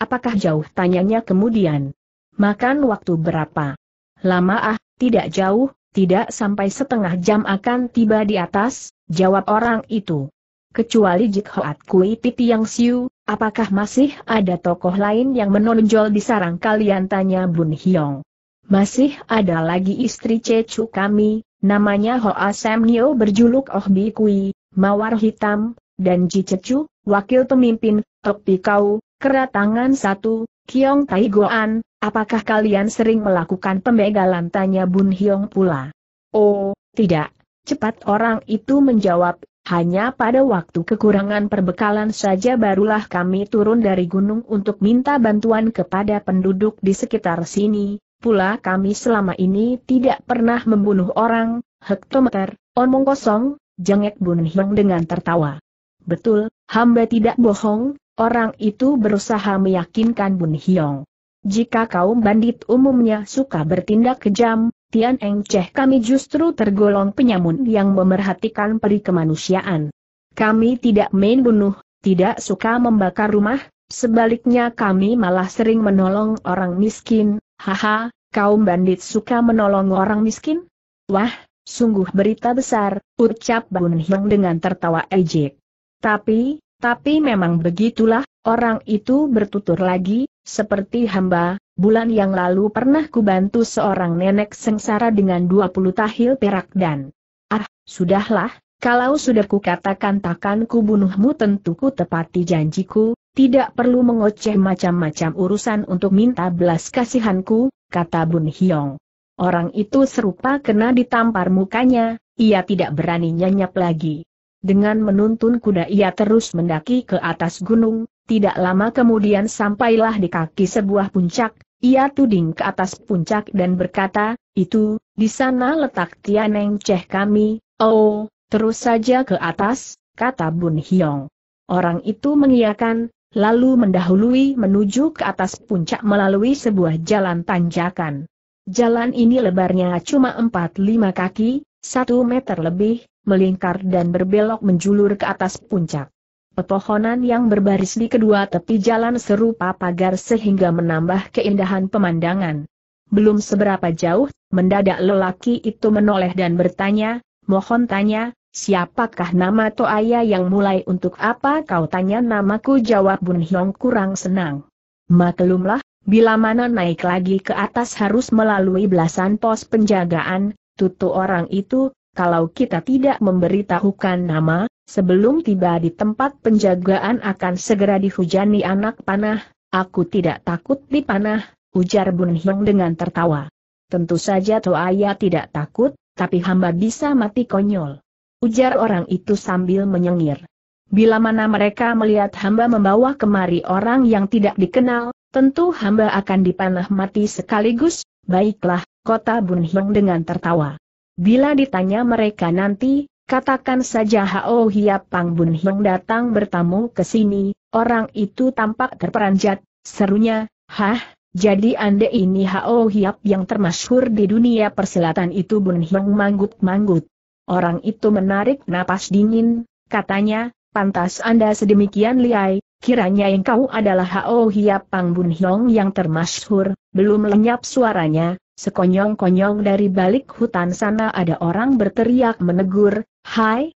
Apakah jauh tanyanya kemudian? Makan waktu berapa? Lama ah, tidak jauh, tidak sampai setengah jam akan tiba di atas, jawab orang itu. Kecuali Jik Hoat Kui Piti Yang Siu, Apakah masih ada tokoh lain yang menonjol di sarang kalian? Tanya Bun Hiong. Masih ada lagi istri Cecu kami, namanya Ho Hoa Nio berjuluk Oh Bikui, Mawar Hitam, dan Ji Cecu, wakil pemimpin, Tok Kau, Keratangan Satu, Kiong Tai Goan, apakah kalian sering melakukan pembegalan? Tanya Bun Hiong pula. Oh, tidak, cepat orang itu menjawab, hanya pada waktu kekurangan perbekalan saja barulah kami turun dari gunung untuk minta bantuan kepada penduduk di sekitar sini, pula kami selama ini tidak pernah membunuh orang, hektometer, omong kosong, jengek Bun Hiong dengan tertawa. Betul, hamba tidak bohong, orang itu berusaha meyakinkan Bun Hiong. Jika kaum bandit umumnya suka bertindak kejam, Tian Eng Cheh kami justru tergolong penyamun yang memerhatikan peri kemanusiaan. Kami tidak main bunuh, tidak suka membakar rumah, sebaliknya kami malah sering menolong orang miskin, haha, kaum bandit suka menolong orang miskin? Wah, sungguh berita besar, ucap Bun Hyang dengan tertawa ejek. Tapi, tapi memang begitulah, orang itu bertutur lagi, seperti hamba, Bulan yang lalu pernah kubantu seorang nenek sengsara dengan 20 tahil perak dan... Ah, sudahlah, kalau sudah kukatakan takkan bunuhmu tentu ku tepati janjiku, tidak perlu mengoceh macam-macam urusan untuk minta belas kasihanku, kata Bun Hiong. Orang itu serupa kena ditampar mukanya, ia tidak berani nyanyap lagi. Dengan menuntun kuda ia terus mendaki ke atas gunung, tidak lama kemudian sampailah di kaki sebuah puncak, ia tuding ke atas puncak dan berkata, itu, di sana letak Tianeng Ceh kami, oh, terus saja ke atas, kata Bun Hiong. Orang itu mengiakan, lalu mendahului menuju ke atas puncak melalui sebuah jalan tanjakan. Jalan ini lebarnya cuma 4-5 kaki, 1 meter lebih, melingkar dan berbelok menjulur ke atas puncak. Pepohonan yang berbaris di kedua tepi jalan serupa pagar sehingga menambah keindahan pemandangan. Belum seberapa jauh, mendadak lelaki itu menoleh dan bertanya, mohon tanya, siapakah nama Toaya yang mulai untuk apa kau tanya namaku jawab Bun Hyong kurang senang. Maklumlah, bila mana naik lagi ke atas harus melalui belasan pos penjagaan, tutup orang itu, kalau kita tidak memberitahukan nama, Sebelum tiba di tempat penjagaan akan segera dihujani anak panah, aku tidak takut dipanah, ujar Bun Hyong dengan tertawa. Tentu saja Toaya tidak takut, tapi hamba bisa mati konyol. Ujar orang itu sambil menyengir. Bila mana mereka melihat hamba membawa kemari orang yang tidak dikenal, tentu hamba akan dipanah mati sekaligus, baiklah, kota Bun Hyong dengan tertawa. Bila ditanya mereka nanti, Katakan saja Hao Hiap Pang Bun Hiong datang bertamu ke sini, orang itu tampak terperanjat, serunya, Hah, jadi anda ini Hao Hiap yang termasyhur di dunia perselatan itu Bun Hiong manggut-manggut. Orang itu menarik napas dingin, katanya, pantas anda sedemikian liai, Kiranya engkau adalah Hao Hiap Pang Bun Hiong yang termasyhur, belum lenyap suaranya, Sekonyong-konyong dari balik hutan sana ada orang berteriak menegur, Hai,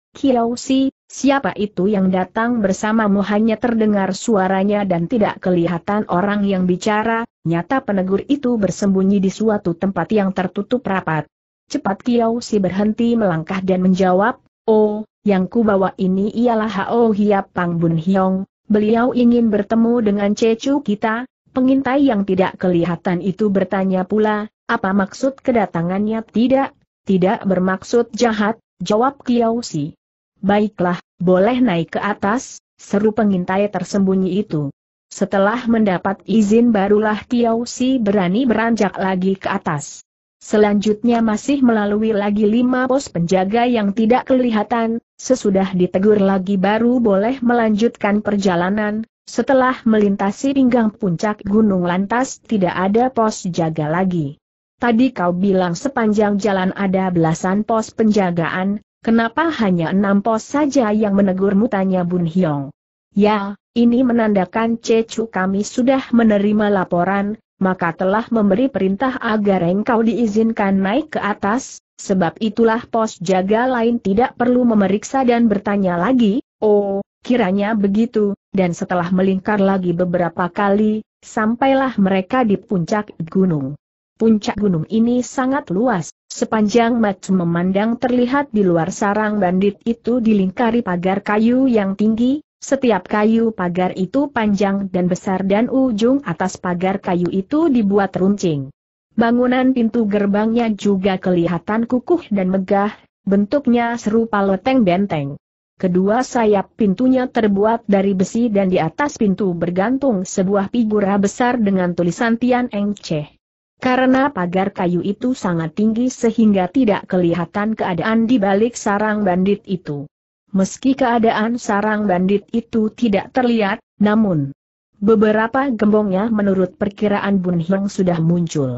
Si, siapa itu yang datang bersamamu hanya terdengar suaranya dan tidak kelihatan orang yang bicara, nyata penegur itu bersembunyi di suatu tempat yang tertutup rapat. Cepat Si berhenti melangkah dan menjawab, Oh, yang bawa ini ialah Hao Hiap Pang Bun Hiong, beliau ingin bertemu dengan Cecu kita, Pengintai yang tidak kelihatan itu bertanya pula, apa maksud kedatangannya tidak? Tidak bermaksud jahat, jawab Si. Baiklah, boleh naik ke atas, seru pengintai tersembunyi itu. Setelah mendapat izin barulah Si berani beranjak lagi ke atas. Selanjutnya masih melalui lagi lima pos penjaga yang tidak kelihatan, sesudah ditegur lagi baru boleh melanjutkan perjalanan, setelah melintasi pinggang puncak gunung lantas tidak ada pos jaga lagi. Tadi kau bilang sepanjang jalan ada belasan pos penjagaan, kenapa hanya enam pos saja yang menegur tanya Bun Hyong. Ya, ini menandakan Cecu kami sudah menerima laporan, maka telah memberi perintah agar engkau diizinkan naik ke atas, sebab itulah pos jaga lain tidak perlu memeriksa dan bertanya lagi, oh, Kiranya begitu, dan setelah melingkar lagi beberapa kali, sampailah mereka di puncak gunung. Puncak gunung ini sangat luas, sepanjang mata memandang terlihat di luar sarang bandit itu dilingkari pagar kayu yang tinggi, setiap kayu pagar itu panjang dan besar dan ujung atas pagar kayu itu dibuat runcing. Bangunan pintu gerbangnya juga kelihatan kukuh dan megah, bentuknya serupa loteng benteng. Kedua sayap pintunya terbuat dari besi dan di atas pintu bergantung sebuah figura besar dengan tulisan Tian Eng Che. Karena pagar kayu itu sangat tinggi sehingga tidak kelihatan keadaan di balik sarang bandit itu. Meski keadaan sarang bandit itu tidak terlihat, namun beberapa gembongnya menurut perkiraan Bun Hyang sudah muncul.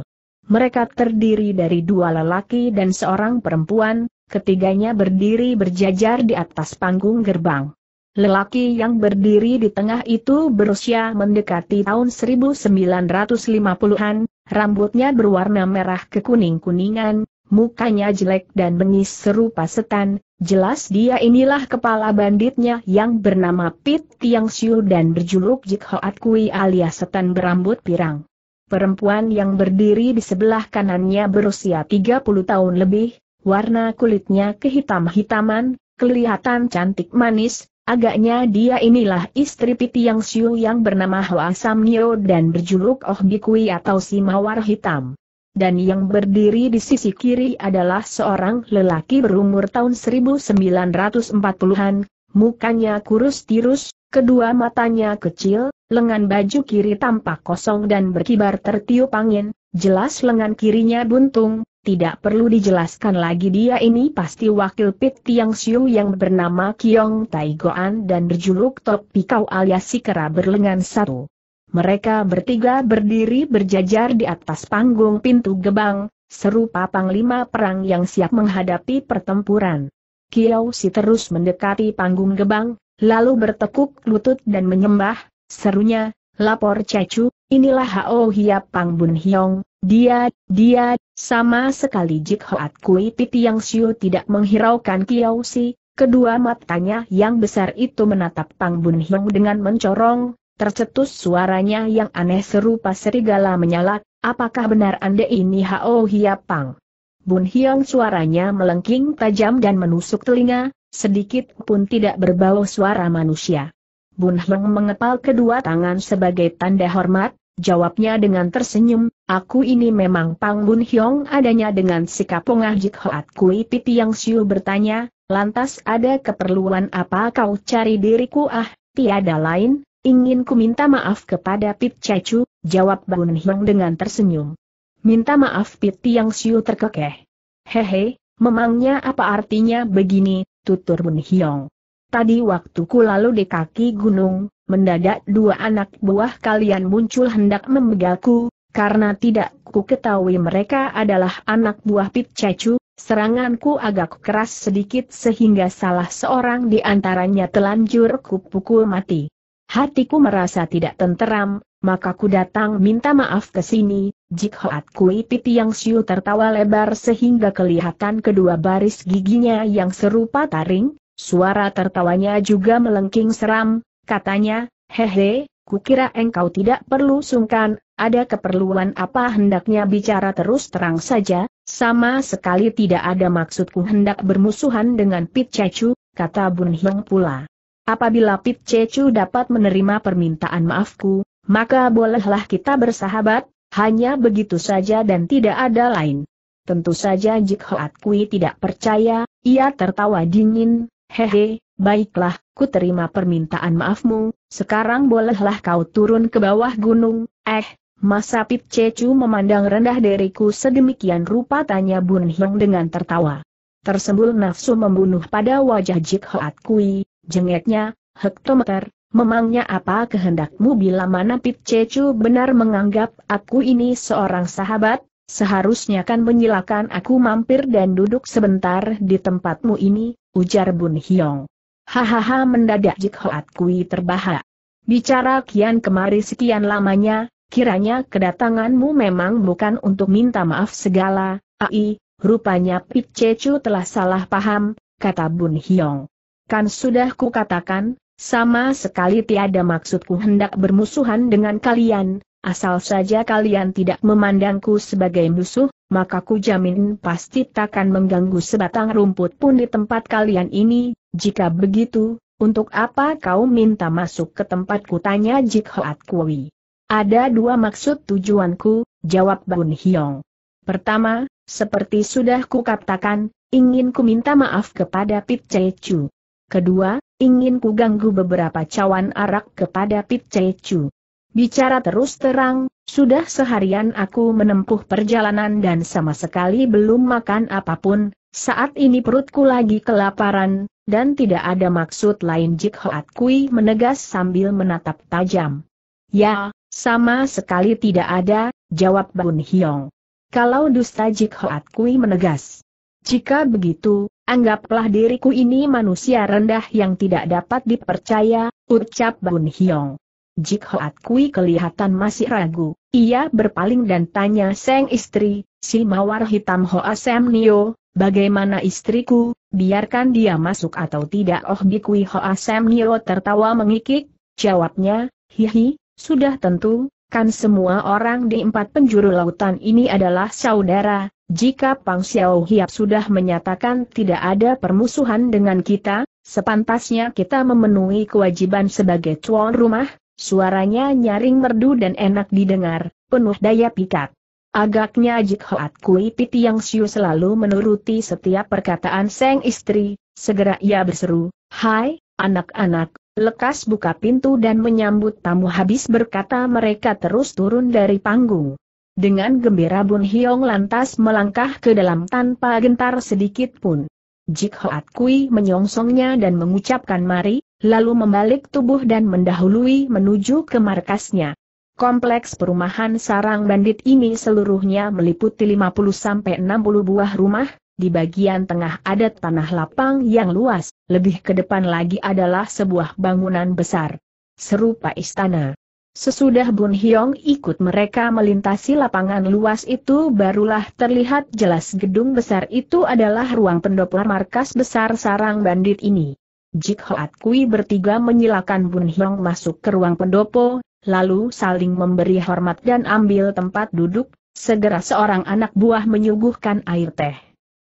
Mereka terdiri dari dua lelaki dan seorang perempuan, Ketiganya berdiri berjajar di atas panggung gerbang. Lelaki yang berdiri di tengah itu berusia mendekati tahun 1950-an, rambutnya berwarna merah kekuning-kuningan, mukanya jelek dan bengis serupa setan, jelas dia inilah kepala banditnya yang bernama Pit Tiang Siu dan berjuluk Jik Hoat Kui alias setan berambut pirang. Perempuan yang berdiri di sebelah kanannya berusia 30 tahun lebih, Warna kulitnya kehitam-hitaman, kelihatan cantik manis, agaknya dia inilah istri Piti Yang Siu yang bernama Hoa Sam dan berjuluk Oh Bikui atau Si Mawar Hitam. Dan yang berdiri di sisi kiri adalah seorang lelaki berumur tahun 1940-an, mukanya kurus tirus, kedua matanya kecil, lengan baju kiri tampak kosong dan berkibar tertiup angin, jelas lengan kirinya buntung, tidak perlu dijelaskan lagi dia ini pasti wakil Pit Tiang Siu yang bernama Kiong Tai Goan dan berjuluk Top Pikau alias si kera berlengan satu. Mereka bertiga berdiri berjajar di atas panggung pintu gebang, serupa panglima perang yang siap menghadapi pertempuran. Kiau Si terus mendekati panggung gebang, lalu bertekuk lutut dan menyembah, serunya, Lapor Cecu, inilah Hao Hiap Pang Bun Hiong, dia, dia, sama sekali Jik Hoat Kui Piti Yang Siu tidak menghiraukan Kiao Si, kedua matanya yang besar itu menatap Pang Bun Hiong dengan mencorong, tercetus suaranya yang aneh serupa serigala menyalak, apakah benar anda ini Hao Hiap Pang? Bun Hiong suaranya melengking tajam dan menusuk telinga, sedikit pun tidak berbau suara manusia. Bun Hong mengepal kedua tangan sebagai tanda hormat, jawabnya dengan tersenyum, aku ini memang Pang Bun Hyong adanya dengan sikap pengajik Hoat Kui Piti Yang Siu bertanya, lantas ada keperluan apa kau cari diriku ah, tiada lain, ingin ku minta maaf kepada Pit Cecu, jawab Bun Hyong dengan tersenyum. Minta maaf Piti Yang Siu terkekeh. Hehe, memangnya apa artinya begini, tutur Bun Hyong. Tadi waktu ku lalu di kaki gunung, mendadak dua anak buah kalian muncul hendak memegalku, karena tidak ku ketahui mereka adalah anak buah Pit Cecu, seranganku agak keras sedikit sehingga salah seorang di antaranya telanjur ku pukul mati. Hatiku merasa tidak tenteram, maka ku datang minta maaf ke sini, Jik Hoat Kui Pit Yang Siu tertawa lebar sehingga kelihatan kedua baris giginya yang serupa taring, Suara tertawanya juga melengking seram, katanya, hehe, kukira engkau tidak perlu sungkan, ada keperluan apa hendaknya bicara terus terang saja, sama sekali tidak ada maksudku hendak bermusuhan dengan Pit Cecu, kata Bun Hyung pula. Apabila Pit Cecu dapat menerima permintaan maafku, maka bolehlah kita bersahabat, hanya begitu saja dan tidak ada lain. Tentu saja Jik Hoat Kui tidak percaya, ia tertawa dingin, Hehe, baiklah, ku terima permintaan maafmu, sekarang bolehlah kau turun ke bawah gunung, eh, masa Pip Cecu memandang rendah diriku sedemikian rupa tanya Bun Hiong dengan tertawa. Tersembul nafsu membunuh pada wajah Jik Hoat Kui, jengeknya, hektometer, memangnya apa kehendakmu bila mana Pip Cecu benar menganggap aku ini seorang sahabat, Seharusnya kan menyilakan aku mampir dan duduk sebentar di tempatmu ini, ujar Bun Hiong. Hahaha mendadak Jik Hoat Kui terbahak. Bicara kian kemari sekian lamanya, kiranya kedatanganmu memang bukan untuk minta maaf segala, ai, rupanya Pip Cecu telah salah paham, kata Bun Hiong. Kan sudah kukatakan, sama sekali tiada maksudku hendak bermusuhan dengan kalian, Asal saja kalian tidak memandangku sebagai musuh, maka ku jamin pasti takkan mengganggu sebatang rumput pun di tempat kalian ini. Jika begitu, untuk apa kau minta masuk ke tempatku? Tanya Jik Hoat Kui. Ada dua maksud tujuanku, jawab Bun Hiong. Pertama, seperti sudah ku katakan, ingin ku minta maaf kepada Pit Chu. Kedua, ingin ku ganggu beberapa cawan arak kepada Pit Chu. Bicara terus terang, sudah seharian aku menempuh perjalanan dan sama sekali belum makan apapun, saat ini perutku lagi kelaparan, dan tidak ada maksud lain Jik Hoat Kui menegas sambil menatap tajam. Ya, sama sekali tidak ada, jawab Bun Hiong. Kalau dusta Jik Hoat Kui menegas. Jika begitu, anggaplah diriku ini manusia rendah yang tidak dapat dipercaya, ucap Bun Hiong. Jik Hoat Kui kelihatan masih ragu, ia berpaling dan tanya Seng istri, si mawar hitam Hoa Sem Nio, bagaimana istriku, biarkan dia masuk atau tidak Oh Bikui Hoa Sem Nio tertawa mengikik, jawabnya, hihi, sudah tentu, kan semua orang di empat penjuru lautan ini adalah saudara, jika Pang Xiao Hiap sudah menyatakan tidak ada permusuhan dengan kita, sepantasnya kita memenuhi kewajiban sebagai tuan rumah, Suaranya nyaring merdu dan enak didengar, penuh daya pikat. Agaknya Jik Hoat Kui Piti Yang Siu selalu menuruti setiap perkataan sang istri, segera ia berseru, Hai, anak-anak, lekas buka pintu dan menyambut tamu habis berkata mereka terus turun dari panggung. Dengan gembira Bun Hiong lantas melangkah ke dalam tanpa gentar sedikit pun. Jik Hoat Kui menyongsongnya dan mengucapkan mari, lalu membalik tubuh dan mendahului menuju ke markasnya. Kompleks perumahan sarang bandit ini seluruhnya meliputi 50-60 buah rumah, di bagian tengah ada tanah lapang yang luas, lebih ke depan lagi adalah sebuah bangunan besar. Serupa istana. Sesudah Bun Hyong ikut mereka melintasi lapangan luas itu barulah terlihat jelas gedung besar itu adalah ruang pendopo markas besar sarang bandit ini. Jik Hoat Kui bertiga menyilakan Bun Hiong masuk ke ruang pendopo, lalu saling memberi hormat dan ambil tempat duduk, segera seorang anak buah menyuguhkan air teh.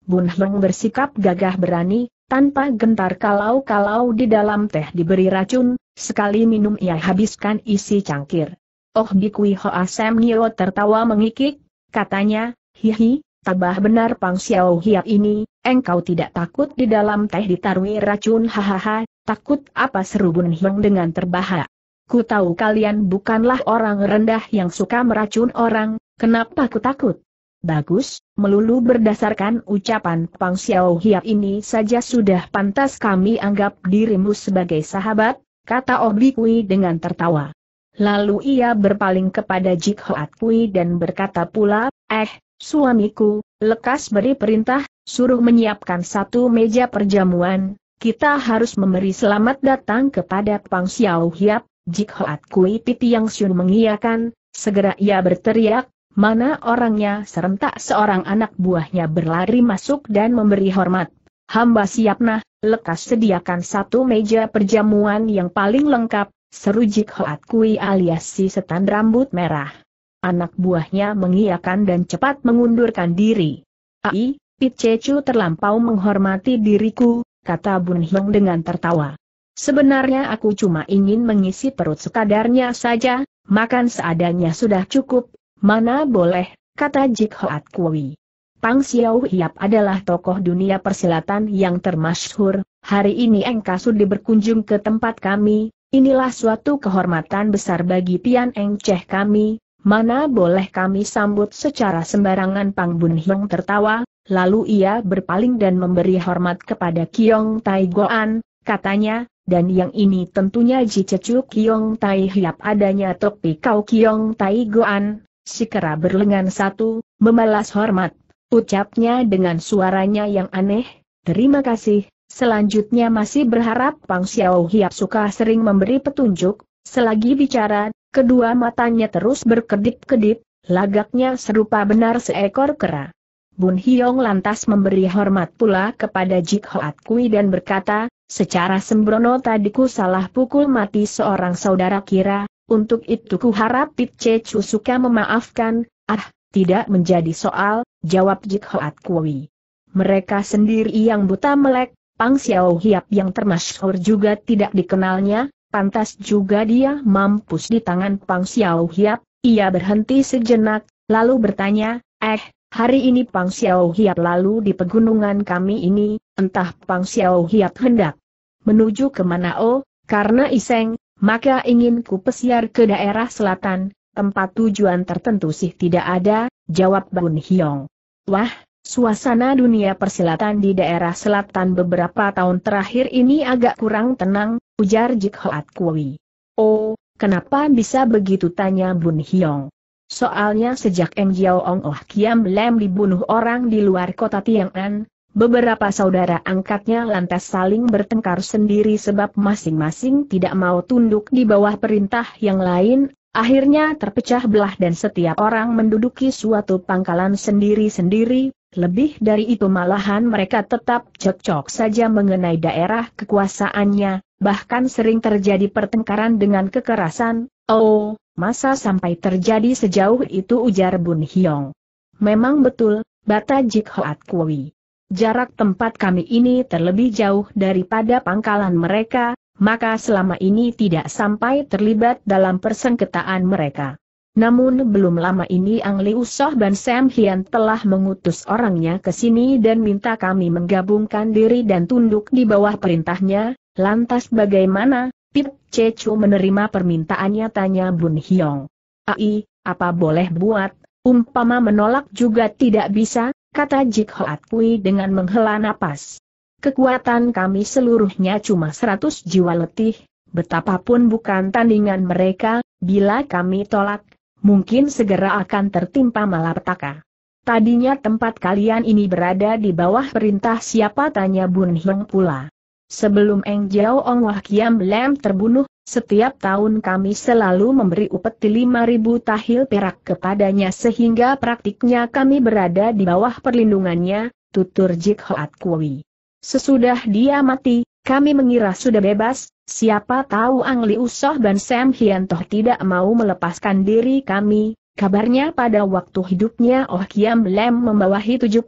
Bun Hiong bersikap gagah berani, tanpa gentar kalau-kalau di dalam teh diberi racun, sekali minum ia habiskan isi cangkir. Oh Bikui Hoa Sam tertawa mengikik, katanya, hihi, Tabah benar Pang Xiao Hia ini, engkau tidak takut di dalam teh ditarui racun hahaha, takut apa seru Bun Hiong dengan terbahak. Ku tahu kalian bukanlah orang rendah yang suka meracun orang, kenapa ku takut? Bagus, melulu berdasarkan ucapan Pang Xiao Hia ini saja sudah pantas kami anggap dirimu sebagai sahabat, kata Obi oh Kui dengan tertawa. Lalu ia berpaling kepada Jik Hoat Kui dan berkata pula, eh, Suamiku, lekas beri perintah, suruh menyiapkan satu meja perjamuan, kita harus memberi selamat datang kepada Pang Xiao Hiap, Jik Hoat Kui Piti Yang mengiakan. mengiakan, segera ia berteriak, mana orangnya serentak seorang anak buahnya berlari masuk dan memberi hormat. Hamba siap nah, lekas sediakan satu meja perjamuan yang paling lengkap, seru Jik Hoat Kui alias si setan rambut merah. Anak buahnya mengiyakan dan cepat mengundurkan diri. Ai, Pichechu terlampau menghormati diriku, kata Bun dengan tertawa. Sebenarnya aku cuma ingin mengisi perut sekadarnya saja, makan seadanya sudah cukup, mana boleh, kata Jik Hoat Kui. Pang Xiao Hiap adalah tokoh dunia persilatan yang termasyhur, hari ini engkau sudah berkunjung ke tempat kami, inilah suatu kehormatan besar bagi Tian Eng Cheh kami, Mana boleh kami sambut secara sembarangan Pang Bun Hiong tertawa, lalu ia berpaling dan memberi hormat kepada Kiong Tai Goan, katanya, dan yang ini tentunya Jicecu Kiong Tai Hiap adanya topi kau Kiong Tai Goan, si kera berlengan satu, membalas hormat, ucapnya dengan suaranya yang aneh, terima kasih, Selanjutnya masih berharap Pang Xiao Hiap suka sering memberi petunjuk, selagi bicara, Kedua matanya terus berkedip-kedip, lagaknya serupa benar seekor kera. Bun Hiong lantas memberi hormat pula kepada Jik Hoat Kui dan berkata, secara sembrono tadiku salah pukul mati seorang saudara kira, untuk itu ku harap Pit Chu Cusuka memaafkan, ah, tidak menjadi soal, jawab Jik Hoat Kui. Mereka sendiri yang buta melek, Pang Xiao Hiap yang termasyhur juga tidak dikenalnya, pantas juga dia mampus di tangan Pang Xiao Hiap, ia berhenti sejenak, lalu bertanya, eh, hari ini Pang Xiao Hiap lalu di pegunungan kami ini, entah Pang Xiao Hiap hendak menuju kemana oh, karena iseng, maka ingin ku pesiar ke daerah selatan, tempat tujuan tertentu sih tidak ada, jawab Bun Hiong. Wah, Suasana dunia persilatan di daerah selatan beberapa tahun terakhir ini agak kurang tenang, ujar Jik Hoat Kui. Oh, kenapa bisa begitu tanya Bun Hiong? Soalnya sejak Eng Jiao Ong Oh Kiam Lem dibunuh orang di luar kota Tiang'an, beberapa saudara angkatnya lantas saling bertengkar sendiri sebab masing-masing tidak mau tunduk di bawah perintah yang lain, akhirnya terpecah belah dan setiap orang menduduki suatu pangkalan sendiri-sendiri, lebih dari itu malahan mereka tetap cocok saja mengenai daerah kekuasaannya, bahkan sering terjadi pertengkaran dengan kekerasan, oh, masa sampai terjadi sejauh itu ujar Bun Hiong. Memang betul, bata Jik Hoat Kui. Jarak tempat kami ini terlebih jauh daripada pangkalan mereka, maka selama ini tidak sampai terlibat dalam persengketaan mereka. Namun belum lama ini Ang Liu Soh Ban Sam Hian telah mengutus orangnya ke sini dan minta kami menggabungkan diri dan tunduk di bawah perintahnya, lantas bagaimana? Pip Cecu menerima permintaannya tanya Bun Hiong. Ai, apa boleh buat, umpama menolak juga tidak bisa, kata Jik Hoat Pui dengan menghela napas. Kekuatan kami seluruhnya cuma 100 jiwa letih, betapapun bukan tandingan mereka, bila kami tolak, mungkin segera akan tertimpa malapetaka. Tadinya tempat kalian ini berada di bawah perintah siapa tanya Bun Hong pula. Sebelum Eng Jiao Ong Wah Kiam Lem terbunuh, setiap tahun kami selalu memberi upeti 5.000 tahil perak kepadanya sehingga praktiknya kami berada di bawah perlindungannya, tutur Jik Hoat Kui. Sesudah dia mati, kami mengira sudah bebas, Siapa tahu Ang Liu Soh dan Sam Hian Toh tidak mau melepaskan diri kami, kabarnya pada waktu hidupnya Oh Kiam Lem membawahi 72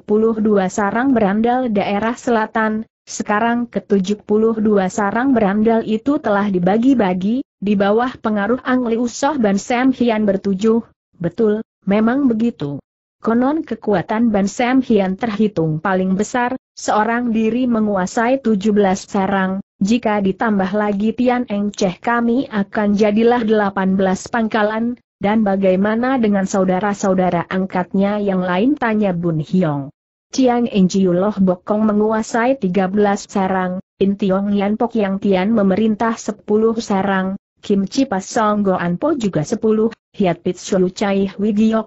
sarang berandal daerah selatan, sekarang ke-72 sarang berandal itu telah dibagi-bagi, di bawah pengaruh Ang Liu Soh dan Sam Hian bertujuh, betul, memang begitu. Konon kekuatan Ban Sam Hian terhitung paling besar, seorang diri menguasai 17 sarang, jika ditambah lagi Tian Eng Cheh kami akan jadilah 18 pangkalan, dan bagaimana dengan saudara-saudara angkatnya yang lain tanya Bun Hiong. Tian Eng Jiu Loh Bokong menguasai 13 sarang, In Tiong Yan Pok Yang Tian memerintah 10 sarang, Kim Chi Pas Song Goan Po juga 10, Hiat Pit Shu Chai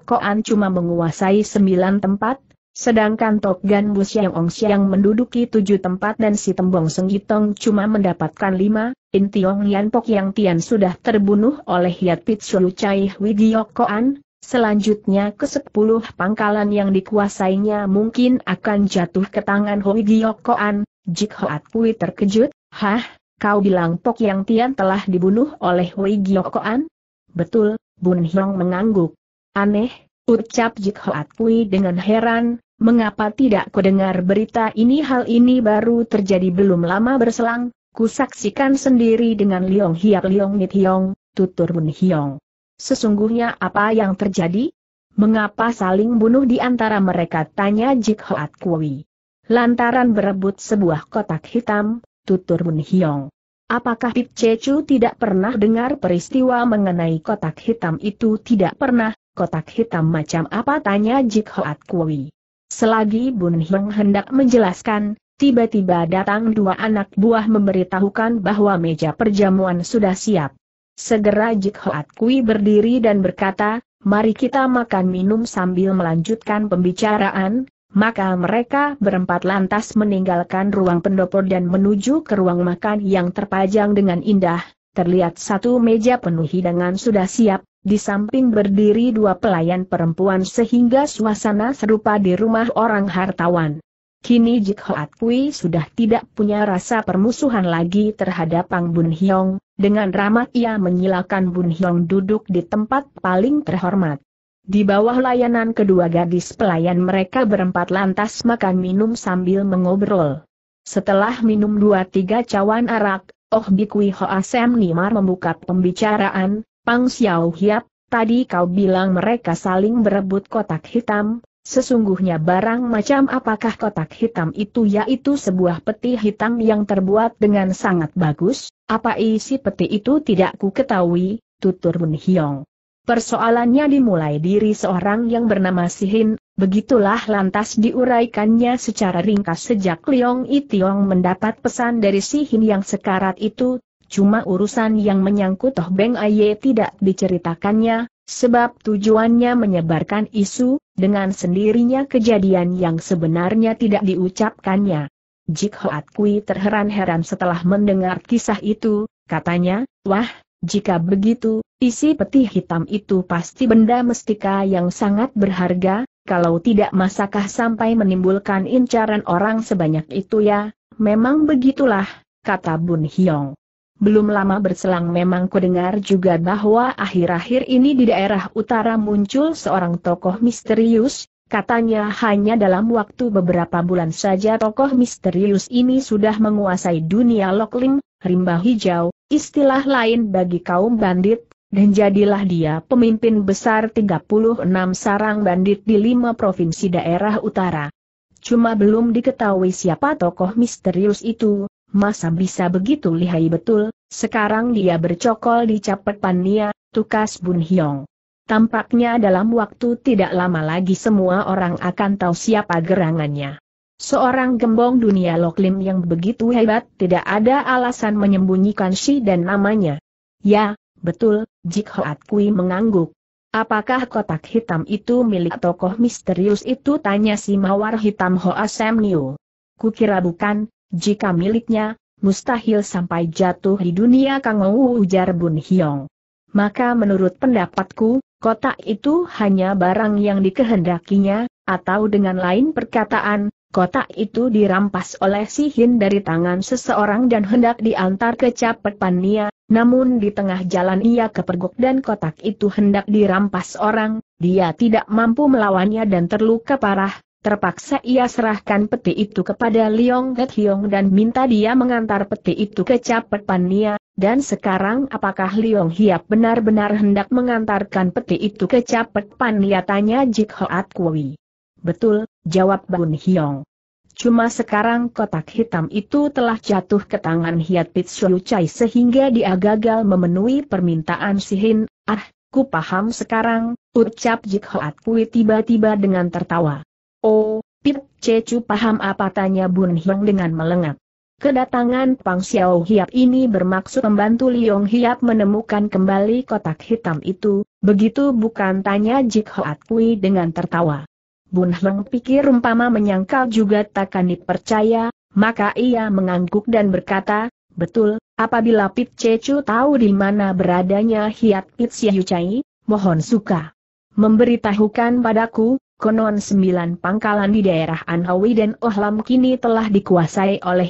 Koan cuma menguasai 9 tempat, Sedangkan Tok Gan Bu Siang Ong yang menduduki tujuh tempat dan si Tembong Senggitong cuma mendapatkan lima, In Tiong Yan Pok Yang Tian sudah terbunuh oleh Yat Pit Sulu Chai Hui Koan, selanjutnya ke sepuluh pangkalan yang dikuasainya mungkin akan jatuh ke tangan Hui Koan, Jik Hoat Kui terkejut, Hah, kau bilang Pok Yang Tian telah dibunuh oleh Hui Koan? Betul, Bun Hiong mengangguk. Aneh, ucap Jik Hoat Kui dengan heran, Mengapa tidak ku dengar berita ini hal ini baru terjadi belum lama berselang, ku saksikan sendiri dengan Liong Hiap Liong Nit Hiong, tutur Mun Hiong. Sesungguhnya apa yang terjadi? Mengapa saling bunuh di antara mereka tanya Jik Hoat Kui. Lantaran berebut sebuah kotak hitam, tutur Mun Hiong. Apakah Pip Cecu tidak pernah dengar peristiwa mengenai kotak hitam itu tidak pernah, kotak hitam macam apa tanya Jik Hoat Kui. Selagi Bun Heng hendak menjelaskan, tiba-tiba datang dua anak buah memberitahukan bahwa meja perjamuan sudah siap. Segera Jik Hoat Kui berdiri dan berkata, mari kita makan minum sambil melanjutkan pembicaraan, maka mereka berempat lantas meninggalkan ruang pendopo dan menuju ke ruang makan yang terpajang dengan indah, Terlihat satu meja penuh hidangan sudah siap, di samping berdiri dua pelayan perempuan sehingga suasana serupa di rumah orang hartawan. Kini Jik Hoat Kui sudah tidak punya rasa permusuhan lagi terhadap Pang Bun Hyong, dengan ramah ia menyilakan Bun Hyong duduk di tempat paling terhormat. Di bawah layanan kedua gadis pelayan mereka berempat lantas makan minum sambil mengobrol. Setelah minum dua tiga cawan arak, Oh Bikwi Hoa Sam Nimar membuka pembicaraan, Pang Xiao Hiap, tadi kau bilang mereka saling berebut kotak hitam, Sesungguhnya barang macam apakah kotak hitam itu yaitu sebuah peti hitam yang terbuat dengan sangat bagus, apa isi peti itu tidak ku ketahui, tutur Mun Hiong. Persoalannya dimulai diri seorang yang bernama Sihin, begitulah lantas diuraikannya secara ringkas sejak Liong Itiong mendapat pesan dari Sihin yang sekarat itu, cuma urusan yang menyangkut Toh Beng Aye tidak diceritakannya, sebab tujuannya menyebarkan isu, dengan sendirinya kejadian yang sebenarnya tidak diucapkannya. Jik Hoat Kui terheran-heran setelah mendengar kisah itu, katanya, wah, jika begitu, isi peti hitam itu pasti benda mestika yang sangat berharga, kalau tidak masakah sampai menimbulkan incaran orang sebanyak itu ya, memang begitulah, kata Bun Hiong. Belum lama berselang memang kudengar juga bahwa akhir-akhir ini di daerah utara muncul seorang tokoh misterius, katanya hanya dalam waktu beberapa bulan saja tokoh misterius ini sudah menguasai dunia Lokling, rimba hijau, istilah lain bagi kaum bandit, dan jadilah dia pemimpin besar 36 sarang bandit di lima provinsi daerah utara. Cuma belum diketahui siapa tokoh misterius itu, masa bisa begitu lihai betul, sekarang dia bercokol di capet pania, tukas Bun Hyong. Tampaknya dalam waktu tidak lama lagi semua orang akan tahu siapa gerangannya. Seorang gembong dunia Loklim yang begitu hebat tidak ada alasan menyembunyikan si dan namanya. Ya, betul, Jik Hoat Kui mengangguk. Apakah kotak hitam itu milik tokoh misterius itu tanya si mawar hitam Hoa Sam Niu. Kukira bukan, jika miliknya, mustahil sampai jatuh di dunia Kangou ujar Bun Hyong. Maka menurut pendapatku, kotak itu hanya barang yang dikehendakinya, atau dengan lain perkataan, Kotak itu dirampas oleh si Hin dari tangan seseorang dan hendak diantar ke Capek Pania, namun di tengah jalan ia kepergok dan kotak itu hendak dirampas orang, dia tidak mampu melawannya dan terluka parah, terpaksa ia serahkan peti itu kepada Leong Het Hiong dan minta dia mengantar peti itu ke Capek Pania, dan sekarang apakah Leong Hiap benar-benar hendak mengantarkan peti itu ke Capek Pania tanya Jik Hoat Kui. Betul, jawab Bun Hiong. Cuma sekarang kotak hitam itu telah jatuh ke tangan Hiat Pitsuyu Chai sehingga dia gagal memenuhi permintaan Sihin. Hin. Ah, ku paham sekarang, ucap Jik Hoat Kui tiba-tiba dengan tertawa. Oh, Pit Cecu paham apa tanya Bun Hiong dengan melengak. Kedatangan Pang Xiao Hiap ini bermaksud membantu Liong Hiap menemukan kembali kotak hitam itu, begitu bukan tanya Jik Hoat Kui dengan tertawa. Bun Heng pikir umpama menyangkal juga takkan dipercaya, maka ia mengangguk dan berkata, betul, apabila Pit Cecu tahu di mana beradanya Hiat Pit mohon suka. Memberitahukan padaku, konon sembilan pangkalan di daerah Anhawi dan Ohlam kini telah dikuasai oleh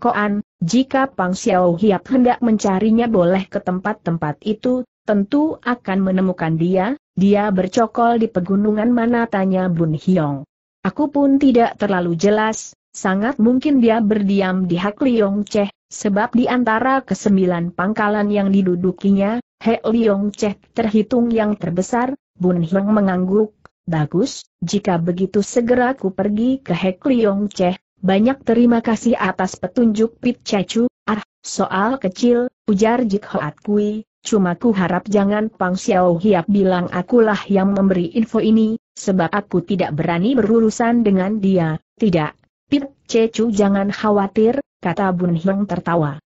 Koan, jika Pang Xiao Hiap hendak mencarinya boleh ke tempat-tempat itu, tentu akan menemukan dia, dia bercokol di pegunungan mana tanya Bun Hiong. Aku pun tidak terlalu jelas, sangat mungkin dia berdiam di Hak Liong Cheh, sebab di antara kesembilan pangkalan yang didudukinya, Hak Liong Cheh terhitung yang terbesar, Bun Hiong mengangguk, bagus, jika begitu segera ku pergi ke Hak Liong Cheh, banyak terima kasih atas petunjuk Pit Cacu, ah, soal kecil, ujar Jik Hoat Kui, Cuma ku harap jangan Pang Xiao Hiap bilang akulah yang memberi info ini, sebab aku tidak berani berurusan dengan dia, tidak. Pip, Cecu jangan khawatir, kata Bun Hong tertawa.